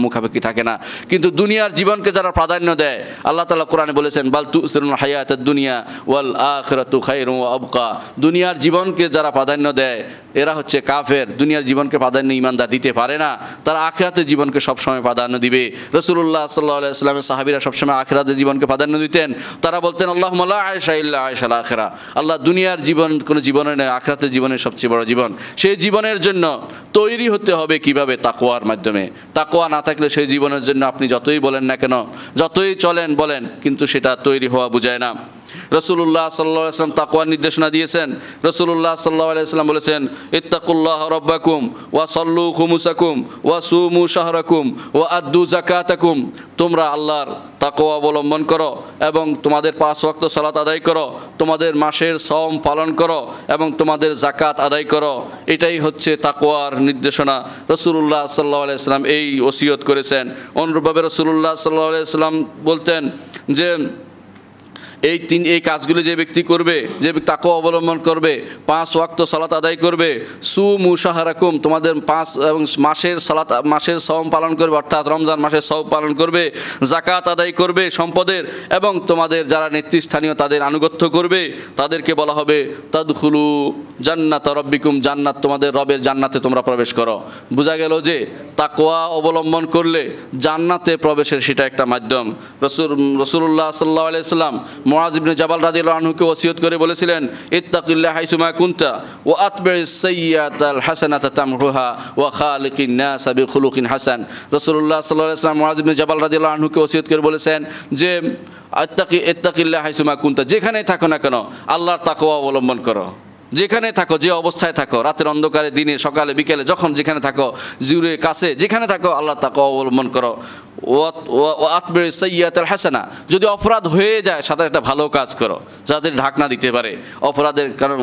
মুখাপেক্ষী থাকে না কিন্তু দুনিয়ার জীবনকে যারা প্রাধান্য দেয় আল্লাহ তালা কোরআনে বলেছেন বাল তু হায়াত দুনিয়া ওয়াল আখরাতু খাইরু আবকা দুনিয়ার জীবনকে যারা প্রাধান্য দেয় এরা হচ্ছে কাফের দুনিয়ার জীবনকে প্রাধান্য ইমানদার দিতে পারে না তারা আখেরাতের জীবনকে সবসময় প্রাধান্য দিবে রসুল্লাহ সাল্লাহ সাহাবিরা সবসময় আখরাতে জীবনকে প্রাধান্য দিতেন তারা বলতেন আল্লাহ মাল্লা আয়সা ইল্লা আয়সাল আখেরা আল্লাহ দুনিয়ার জীবন কোনো জীবনে নয় আখরাতে জীবনের সবচেয়ে বড় জীবন সেই জীবনের জন্য তৈরি হতে হবে কিভাবে তাকোয়ার মাধ্যমে তাকোয়া না থাকলে সেই জীবনের জন্য আপনি যতই বলেন না কেন যতই চলেন বলেন কিন্তু সেটা তৈরি হওয়া বোঝায় না রসুল্লাহ সাল্লাম তাকুয়ার নির্দেশনা দিয়েছেন রসুল্লাহ সাল্লাহ আলাইসাল্লাম বলেছেন ইত্তাকুল্লাহ রব্বাকুম ওয়া সল্লু খুমুসাকুম ওয়া সুমু শাহরাকুম ওয়া আদু জাকাতাকুম তোমরা আল্লাহর তাকোয়া অবলম্বন করো এবং তোমাদের পাঁচ ওয়াক্ত সালাত আদায় করো তোমাদের মাসের সম পালন করো এবং তোমাদের জাকাত আদায় করো এটাই হচ্ছে তাকোয়ার নির্দেশনা রসুল্লাহ সাল্লাহ আলাইসাল্লাম এই ওসিয়ত করেছেন অনুরূপভাবে রসুল্লাহ সাল্লাহ আলাইসাল্লাম বলতেন যে এই তিন এই কাজগুলো যে ব্যক্তি করবে যে তাকে অবলম্বন করবে পাঁচ ওয়াক্ত সালাত আদায় করবে সু মুসাহারাকুম তোমাদের পাঁচ এবং মাসের সালাত মাসের সম পালন করবে অর্থাৎ রমজান মাসের সব পালন করবে জাকাত আদায় করবে সম্পদের এবং তোমাদের যারা নেতৃস্থানীয় তাদের আনুগত্য করবে তাদেরকে বলা হবে তদখুলু জান্নাত রব্বিকুম জান্নাত তোমাদের রবের জান্নাতে তোমরা প্রবেশ করো বোঝা গেল যে তাকোয়া অবলম্বন করলে জান্নাতে প্রবেশের সেটা একটা মাধ্যম রসুল রসুল্লাহ সাল্লাহ আলিয়া মোয়াজিবনে জাবাল রাজিল আনহুকে ওসিয়ত করে বলেছিলেন ইত্তাকিল্লা হাইসুমা কুন্তা ও আতবের সৈয়াত আল আতাম রুহা ও খালিকিন সাবি খুলুকিন হাসান রসুল্লাহ সাল্লাহ ইসলাম মোয়াজিবনে জাবাল রাজিল আনহুকে ওসিয়ত করে বলেছেন যে আত্তাকি ইত্তাকিল্লা হাইসুমা কুন্তা যেখানেই থাকো না কেন আল্লাহর তাকো অবলম্বন করো যেখানে থাকো যে অবস্থায় থাকো রাতের অন্ধকারে দিনে সকালে বিকেলে যখন যেখানে থাকো জুড়ে কাছে যেখানে থাকো আল্লাহ তাকে অবলম্বন করো হাসানা যদি অপরাধ হয়ে যায় সাথে একটা ভালো কাজ করো যাতে ঢাকনা দিতে পারে অপরাধের কারণ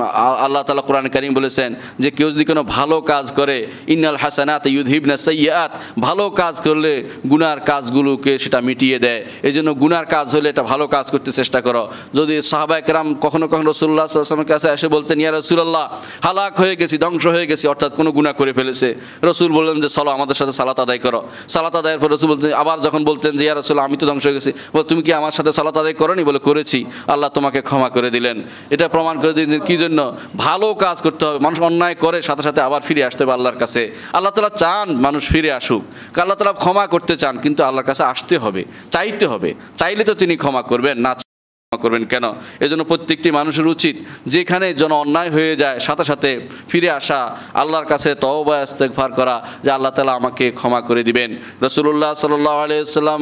আল্লাহ তালা কোরআন কারিম বলেছেন যে কেউ যদি কোনো ভালো কাজ করে ইন্নাল হাসানাত ইউদহিবনা সৈয়াত ভালো কাজ করলে গুনার কাজগুলোকে সেটা মিটিয়ে দেয় এই জন্য গুনার কাজ হলে এটা ভালো কাজ করতে চেষ্টা করো যদি সাহাবাইকরাম কখনো কখনো রসুল্লাহ আসলামের কাছে এসে বলতেন ইয়া রসুল্লাহ হালাক হয়ে গেছি ধ্বংস হয়ে গেছি অর্থাৎ কোনো গুণা করে ফেলেছে রসুল বললেন যে চলো আমাদের সাথে সালাত আদায় করো সালাত আদায়ের পর রসুল বলতেন আবার যখন বলতেন যে ইয়া আমি তো ধ্বংস হয়ে গেছি বল তুমি কি আমার সাথে সলাত আদায় করনি বলে করেছি আল্লাহ তোমাকে ক্ষমা করে দিলেন এটা প্রমাণ করে দিন কি জন্য ভালো কাজ করতে হবে মানুষ অন্যায় করে সাথে সাথে আবার ফিরে আসতে হবে আল্লাহর কাছে আল্লাহ তালা চান মানুষ ফিরে আসুক আল্লাহ তালা ক্ষমা করতে চান কিন্তু আল্লাহর কাছে আসতে হবে চাইতে হবে চাইলে তো তিনি ক্ষমা করবেন না করবেন কেন এজন্য প্রত্যেকটি মানুষের উচিত যেখানে যেন অন্যায় হয়ে যায় সাথে সাথে ফিরে আসা আল্লাহর কাছে তওবা ইস্তেগফার করা যে আল্লাহ তালা আমাকে ক্ষমা করে দিবেন রসুল্লাহ সাল আলিয়াল্লাম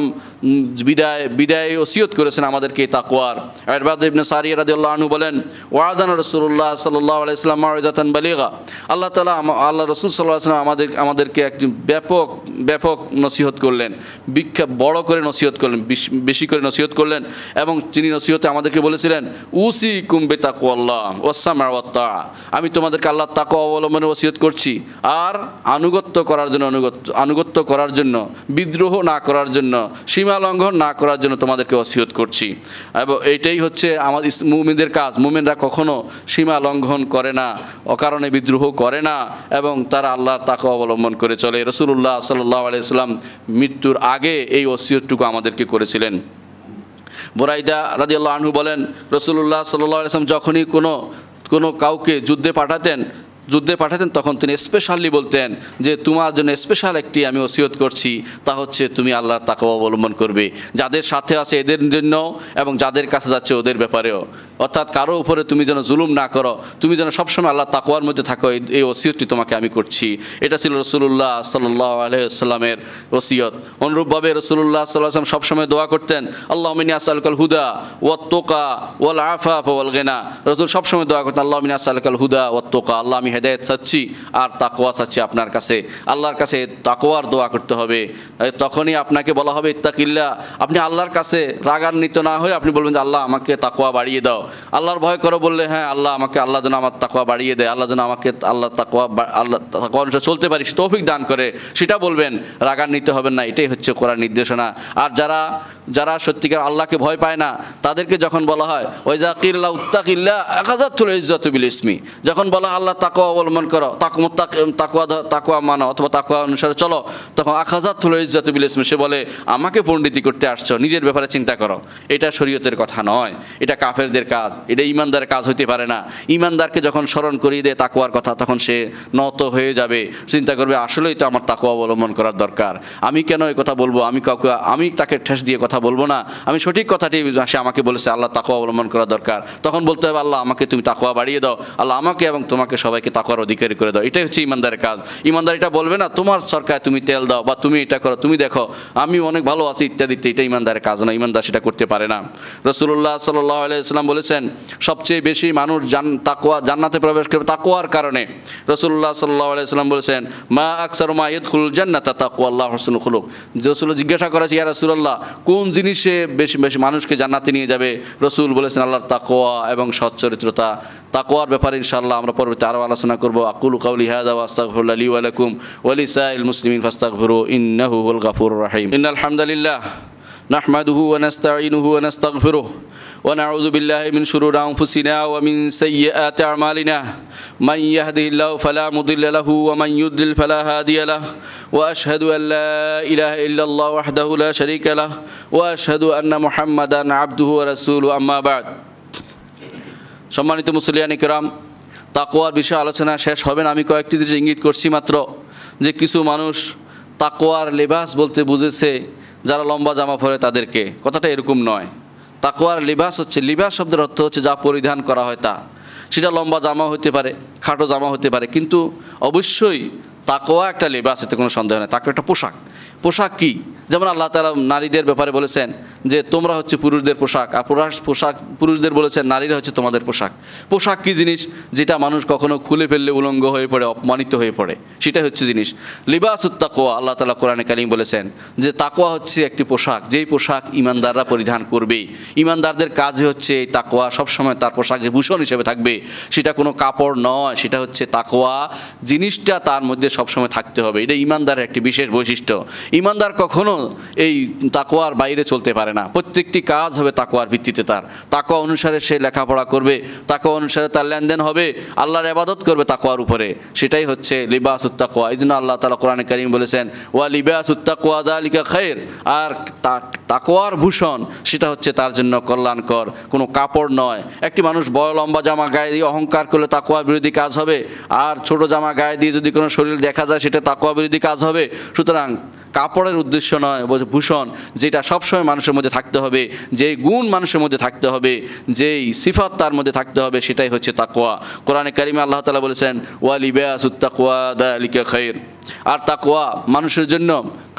বিদায় বিদায় ওসিয়ত করেছেন আমাদেরকে তাকুয়ার আয়রবাদ ইবনে সারিয়া রাদিউল্লাহ আনু বলেন ওয়াদান রসুল্লাহ সাল্লাহ আলাইসলাম মারিজাতান বালিগা আল্লাহ তালা আল্লাহ রসুল সাল্লাহ আসলাম আমাদের আমাদেরকে একটি ব্যাপক ব্যাপক নসিহত করলেন বিখ্যাত বড় করে নসিহত করলেন বেশি করে নসিহত করলেন এবং তিনি নসিহতে আমাদেরকে বলেছিলেন উসি কুম্বে তাকু আল্লাহ ওসামা আমি তোমাদেরকে আল্লাহ তাকু অবলম্বনে ওসিয়ত করছি আর আনুগত্য করার জন্য অনুগত্য আনুগত্য করার জন্য বিদ্রোহ না করার জন্য সীমা লঙ্ঘন না করার জন্য তোমাদেরকে ওসিয়ত করছি এবং এইটাই হচ্ছে আমার মুমিনদের কাজ মুমিনরা কখনো সীমা লঙ্ঘন করে না অকারণে বিদ্রোহ করে না এবং তারা আল্লাহ তাকে অবলম্বন করে চলে রসুল্লাহ সাল্লাহ আলিয়া মৃত্যুর আগে এই ওসিয়তটুকু আমাদেরকে করেছিলেন বোরাইদা রাজিয়াল্লাহ আনহু বলেন রসুল্লাহ সাল্লাম যখনই কোনো কোনো কাউকে যুদ্ধে পাঠাতেন যুদ্ধে পাঠাতেন তখন তিনি স্পেশালি বলতেন যে তোমার জন্য স্পেশাল একটি আমি ওসিয়ত করছি তা হচ্ছে তুমি আল্লাহর তাকে অবলম্বন করবে যাদের সাথে আছে এদের জন্য এবং যাদের কাছে যাচ্ছে ওদের ব্যাপারেও অর্থাৎ কারো উপরে তুমি যেন জুলুম না করো তুমি যেন সবসময় আল্লাহ তাকোয়ার মধ্যে থাকো এই ওসিয়তটি তোমাকে আমি করছি এটা ছিল রসুল্লাহ সাল্লাহ আলহামের ওসিয়ত অনুরূপভাবে রসুল্লাহ সাল্লাহাম সবসময় দোয়া করতেন আল্লাহ মিনী আসালকাল হুদা ও তোকা ওয়াল আফা ওয়াল গেনা রসুল সবসময় দোয়া করতেন আল্লাহ মিনী আসালকাল হুদা ও তোকা আল্লাহ আমি হেদায়ত চাচ্ছি আর তাকোয়া চাচ্ছি আপনার কাছে আল্লাহর কাছে তাকোয়ার দোয়া করতে হবে তখনই আপনাকে বলা হবে ইত্তাকিল্লা আপনি আল্লাহর কাছে রাগান্বিত না হয়ে আপনি বলবেন যে আল্লাহ আমাকে তাকোয়া বাড়িয়ে দাও আল্লাহর ভয় করো বললে হ্যাঁ আল্লাহ আমাকে আল্লাহ যেন আমার তাকোয়া বাড়িয়ে দেয় আল্লাহ যেন আমাকে আল্লাহ তাকোয়া আল্লাহ তাকোয়া অনুসারে চলতে পারি তৌফিক দান করে সেটা বলবেন রাগান্বিত হবেন না এটাই হচ্ছে করার নির্দেশনা আর যারা যারা সত্যিকার আল্লাহকে ভয় পায় না তাদেরকে যখন বলা হয় ওই জাকিল্লা উত্তাকিল্লা আকাজাতুল ইজ্জাতুবিল ইসমি যখন বলা আল্লাহ তাক তাকুয়া অবলম্বন করো তাকুয়া তাকুয়া মানো অথবা তাকুয়া অনুসারে চলো তখন আখাজাত থুল ইজাত বিলেসম সে বলে আমাকে পণ্ডিতি করতে আসছো নিজের ব্যাপারে চিন্তা করো এটা শরীয়তের কথা নয় এটা কাফেরদের কাজ এটা ইমানদারের কাজ হইতে পারে না ইমানদারকে যখন স্মরণ করিয়ে দেয় তাকুয়ার কথা তখন সে নত হয়ে যাবে চিন্তা করবে আসলেই তো আমার তাকুয়া অবলম্বন করার দরকার আমি কেন এই কথা বলবো আমি কাউকে আমি তাকে ঠেস দিয়ে কথা বলবো না আমি সঠিক কথাটি সে আমাকে বলেছে আল্লাহ তাকুয়া অবলম্বন করা দরকার তখন বলতে হবে আল্লাহ আমাকে তুমি তাকুয়া বাড়িয়ে দাও আল্লাহ আমাকে এবং তোমাকে সবাইকে তাকওয়ার অধিকারী করে দাও এটাই হচ্ছে ইমানদারের কাজ ইমানদার এটা বলবে না তোমার সরকার তুমি তেল দাও বা তুমি এটা করো তুমি দেখো আমি অনেক ভালো আছি ইত্যাদি এটা ইমানদারের কাজ না ইমানদার সেটা করতে পারে না রসুল্লাহ সাল্লাহ বলেছেন সবচেয়ে বেশি মানুষ জান তাকোয়া জান্নাতে প্রবেশ করবে তাকোয়ার কারণে রসুল্লাহ সাল্লাহ বলেছেন মা আকসার মা ইদুল জান্নাতা তাকু আল্লাহ হোসেন খুলুক রসুল জিজ্ঞাসা করেছে ইয়া রসুল্লাহ কোন জিনিসে বেশি বেশি মানুষকে জান্নাতে নিয়ে যাবে রসুল বলেছেন আল্লাহর তাকোয়া এবং সচ্চরিত্রতা তাকোয়ার ব্যাপারে ইনশাল্লাহ আমরা পরবর্তী আরও আলোচনা প্রার্থনা করব আকুল কাউলি هذا وأستغفر لي ولكم ولسائر المسلمين فاستغفروا إنه هو الغفور الرحيم إن الحمد لله نحمده ونستعينه ونستغفره ونعوذ بالله من شرور أنفسنا ومن سيئات أعمالنا من يهده الله فلا مضل له ومن يضلل فلا هادي له وأشهد أن لا إله إلا الله وحده لا شريك له وأشهد أن محمدا عبده ورسوله أما بعد সম্মানিত মুসলিয়ানি الكرام তাকোয়ার বিষয়ে আলোচনা শেষ হবে না আমি কয়েকটি দিকে ইঙ্গিত করছি মাত্র যে কিছু মানুষ তাকোয়ার লেবাস বলতে বুঝেছে যারা লম্বা জামা পরে তাদেরকে কথাটা এরকম নয় তাকোয়ার লিবাস হচ্ছে লিবাস শব্দের অর্থ হচ্ছে যা পরিধান করা হয় তা সেটা লম্বা জামা হতে পারে খাটো জামা হতে পারে কিন্তু অবশ্যই তাকোয়া একটা লিবাস এতে কোনো সন্দেহ নেই তাকে একটা পোশাক পোশাক কী যেমন আল্লাহ তালা নারীদের ব্যাপারে বলেছেন যে তোমরা হচ্ছে পুরুষদের পোশাক আর পুরাশ পোশাক পুরুষদের বলেছে নারীরা হচ্ছে তোমাদের পোশাক পোশাক কি জিনিস যেটা মানুষ কখনো খুলে ফেললে উলঙ্গ হয়ে পড়ে অপমানিত হয়ে পড়ে সেটাই হচ্ছে জিনিস লিবাস তাকোয়া আল্লাহ তালা কোরআনে কালিম বলেছেন যে তাকোয়া হচ্ছে একটি পোশাক যেই পোশাক ইমানদাররা পরিধান করবেই ইমানদারদের কাজে হচ্ছে এই তাকোয়া সবসময় তার পোশাকের ভূষণ হিসেবে থাকবে সেটা কোনো কাপড় নয় সেটা হচ্ছে তাকোয়া জিনিসটা তার মধ্যে সবসময় থাকতে হবে এটা ইমানদারের একটি বিশেষ বৈশিষ্ট্য ইমানদার কখনো এই তাকোয়ার বাইরে চলতে পারে পারে না প্রত্যেকটি কাজ হবে তাকোয়ার ভিত্তিতে তার তাকোয়া অনুসারে সে লেখাপড়া করবে তাকোয়া অনুসারে তার লেনদেন হবে আল্লাহর আবাদত করবে তাকোয়ার উপরে সেটাই হচ্ছে লিবাস উত্তাকোয়া এই জন্য আল্লাহ তালা কোরআন করিম বলেছেন ওয়া লিবাস উত্তাকোয়া আলিকা খের আর তাকোয়ার ভূষণ সেটা হচ্ছে তার জন্য কল্যাণকর কোনো কাপড় নয় একটি মানুষ বয় লম্বা জামা গায়ে দিয়ে অহংকার করলে তাকোয়া বিরোধী কাজ হবে আর ছোট জামা গায়ে দিয়ে যদি কোনো শরীর দেখা যায় সেটা তাকোয়া বিরোধী কাজ হবে সুতরাং কাপড়ের উদ্দেশ্য নয় ভূষণ যেটা সবসময় মানুষের মধ্যে থাকতে হবে যে গুণ মানুষের মধ্যে থাকতে হবে যেই সিফাত তার মধ্যে থাকতে হবে সেটাই হচ্ছে তাকোয়া কোরআনে কারিমে আল্লাহ তালা বলেছেন ওয়ালি বেয়াসুত্তাকোয়া দায়ালিকা খৈর আর তাকোয়া মানুষের জন্য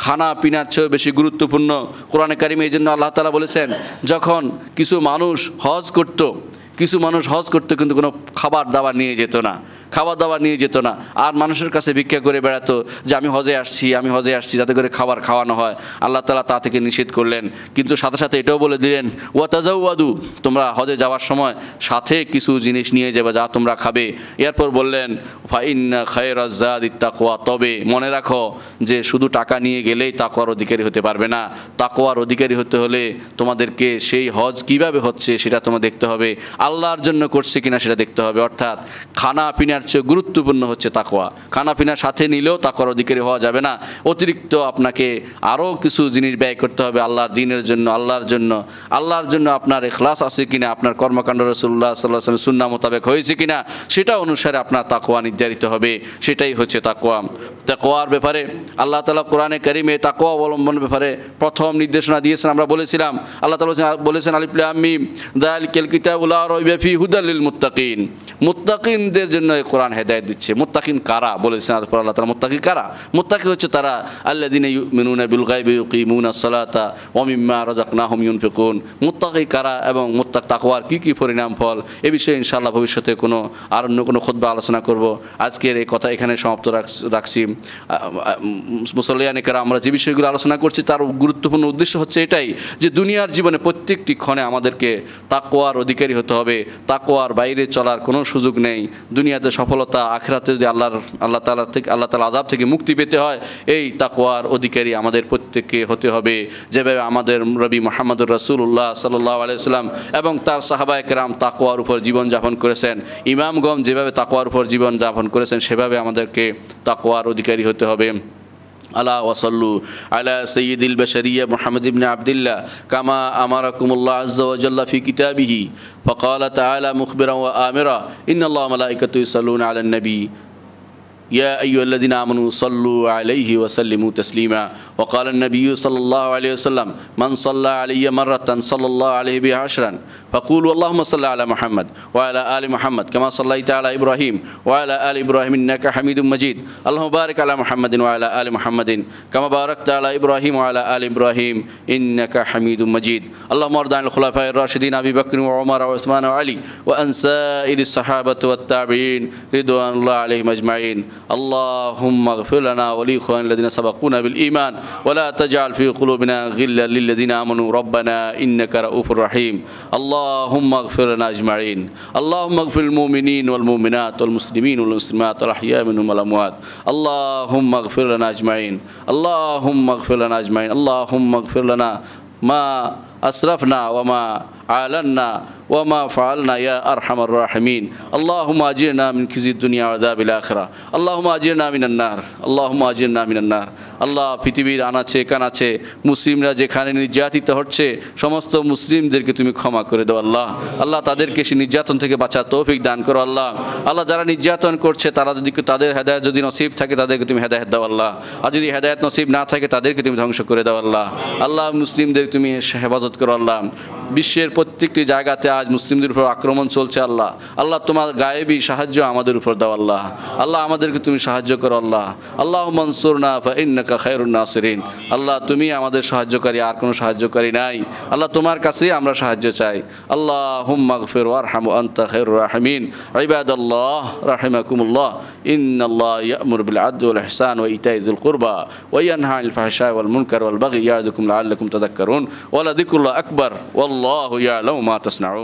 খানা পিনার চেয়েও বেশি গুরুত্বপূর্ণ কোরআনে কারিমে এই জন্য আল্লাহ তালা বলেছেন যখন কিছু মানুষ হজ করত কিছু মানুষ হজ করতো কিন্তু কোনো খাবার দাবার নিয়ে যেত না খাওয়া দাওয়া নিয়ে যেত না আর মানুষের কাছে ভিক্ষা করে বেড়াতো যে আমি হজে আসছি আমি হজে আসছি যাতে করে খাবার খাওয়ানো হয় আল্লাহ তালা তা থেকে নিষেধ করলেন কিন্তু সাথে সাথে এটাও বলে দিলেন ওয়াদু তোমরা হজে যাওয়ার সময় সাথে কিছু জিনিস নিয়ে যাবে যা তোমরা খাবে এরপর বললেন ফাইন্না খায়রাজাদ কোয়া তবে মনে রাখো যে শুধু টাকা নিয়ে গেলেই তাকোয়ার অধিকারী হতে পারবে না তাকোয়ার অধিকারী হতে হলে তোমাদেরকে সেই হজ কিভাবে হচ্ছে সেটা তোমার দেখতে হবে আল্লাহর জন্য করছে কিনা সেটা দেখতে হবে অর্থাৎ খানা পিনার পিনার চেয়ে গুরুত্বপূর্ণ হচ্ছে তাকোয়া খানাপিনার সাথে নিলেও তাকোয়ার অধিকারী হওয়া যাবে না অতিরিক্ত আপনাকে আরও কিছু জিনিস ব্যয় করতে হবে আল্লাহর দিনের জন্য আল্লাহর জন্য আল্লাহর জন্য আপনার এখলাস আছে কিনা আপনার কর্মকাণ্ড রসুল্লাহ সাল্লাহ সুন্না মোতাবেক হয়েছে কিনা সেটা অনুসারে আপনার তাকোয়া নির্ধারিত হবে সেটাই হচ্ছে তাকোয়া তাকোয়ার ব্যাপারে আল্লাহ তালা কোরআনে করিমে তাকোয়া অবলম্বন ব্যাপারে প্রথম নির্দেশনা দিয়েছেন আমরা বলেছিলাম আল্লাহ তালা বলেছেন আমি দাল কেলকিতা উল্লাহ রবি হুদালিল মুতাকিন মুতাকিনদের জন্য কোরআন হেদায়ত দিচ্ছে মোত্তাকিন কারা বলেছেন আর আল্লাহ তারা মোত্তাকি কারা মোত্তাকি হচ্ছে তারা আল্লা দিন মিনুনা বিলগাইবি মুনা সলাতা অমিম্মা রাজাক নাহম ফেকুন মোত্তাকি কারা এবং মোত্তাক তাকওয়ার কী কী পরিণাম ফল এ বিষয়ে ইনশাআল্লাহ ভবিষ্যতে কোনো আর অন্য কোনো খোদ্া আলোচনা করব আজকের এই কথা এখানে সমাপ্ত রাখছি মুসল্লিয়ানিকারা আমরা যে বিষয়গুলো আলোচনা করছি তার গুরুত্বপূর্ণ উদ্দেশ্য হচ্ছে এটাই যে দুনিয়ার জীবনে প্রত্যেকটি ক্ষণে আমাদেরকে তাকোয়ার অধিকারী হতে হবে তাকোয়ার বাইরে চলার কোনো সুযোগ নেই দুনিয়াতে সব সফলতা আখরাতে যদি আল্লাহর আল্লাহ তালা থেকে আল্লাহ তালা আজাব থেকে মুক্তি পেতে হয় এই তাকোয়ার অধিকারী আমাদের প্রত্যেককে হতে হবে যেভাবে আমাদের রবি মোহাম্মদুর রসুল্লাহ সাল্লাহ আলাইসাল্লাম এবং তার সাহাবায়ক রাম তাকোয়ার উপর জীবনযাপন করেছেন ইমামগম যেভাবে তাকোয়ার উপর জীবনযাপন করেছেন সেভাবে আমাদেরকে তাকোয়ার অধিকারী হতে হবে ألا وصلوا على سيد البشرية محمد بن عبد الله كما أمركم الله عز وجل في كتابه فقال تعالى مخبرا وآمرا إن الله ملائكته يصلون على النبي يا أيها الذين آمنوا صلوا عليه وسلموا تسليما وقال النبي صلى الله عليه وسلم من صلى علي مرة صلى الله عليه بها عشرا فقولوا اللهم صل على محمد وعلى آل محمد كما صليت على إبراهيم وعلى آل إبراهيم إنك حميد مجيد اللهم بارك على محمد وعلى آل محمد كما باركت على إبراهيم وعلى آل إبراهيم إنك حميد مجيد اللهم ارض عن الخلفاء الراشدين أبي بكر وعمر وعثمان وعلي وأن سائر الصحابة والتابعين رضوان الله عليهم أجمعين اللهم اغفر لنا ولإخواننا الذين سبقونا بالإيمان ولا تجعل في قلوبنا غلا للذين آمنوا ربنا إنك رؤوف رحيم الله اللهم اغفر لنا اجمعين اللهم اغفر المؤمنين والمؤمنات والمسلمين والمسلمات الاحياء منهم والاموات اللهم اغفر لنا اجمعين اللهم اغفر لنا اجمعين اللهم اغفر لنا ما اسرفنا وما اعلنا وما فعلنا يا أرحم الراحمين اللهم أجرنا من كزي الدنيا وعذاب الآخرة اللهم أجرنا من النار اللهم أجرنا من النار আল্লাহ পৃথিবীর আনাচে কানাচে মুসলিমরা যেখানে নির্যাতিত হচ্ছে সমস্ত মুসলিমদেরকে তুমি ক্ষমা করে দাও আল্লাহ আল্লাহ তাদেরকে সে নির্যাতন থেকে বাঁচা তৌফিক দান করো আল্লাহ আল্লাহ যারা নির্যাতন করছে তারা যদি তাদের হেদায়ত যদি নসিব থাকে তাদেরকে তুমি হেদায়ত দাও আল্লাহ আর যদি হেদায়ত নসিব না থাকে তাদেরকে তুমি ধ্বংস করে দাও আল্লাহ আল্লাহ মুসলিমদের তুমি হেফাজত করো আল্লাহ বিশ্বের প্রত্যেকটি জায়গাতে আজ মুসলিমদের উপর আক্রমণ চলছে আল্লাহ আল্লাহ তোমার গায়েবী সাহায্য আমাদের উপর দাও আল্লাহ আল্লাহ আমাদেরকে তুমি সাহায্য করো আল্লাহ আল্লাহ মনসুর না ফাইন্নাকা খায়রুন নাসিরিন আল্লাহ তুমি আমাদের সাহায্যকারী আর কোনো সাহায্যকারী নাই আল্লাহ তোমার কাছেই আমরা সাহায্য চাই আল্লাহ হুম্মাগফির ওয়ারহাম আনতা খায়রুর রাহিমিন ইবাদাল্লাহ রাহিমাকুমুল্লাহ إن الله يأمر بالعدل والإحسان وإيتاء ذي القربى وينهى عن الفحشاء والمنكر والبغي يعظكم لعلكم تذكرون ولذكر الله أكبر والله يعلم ما تصنعون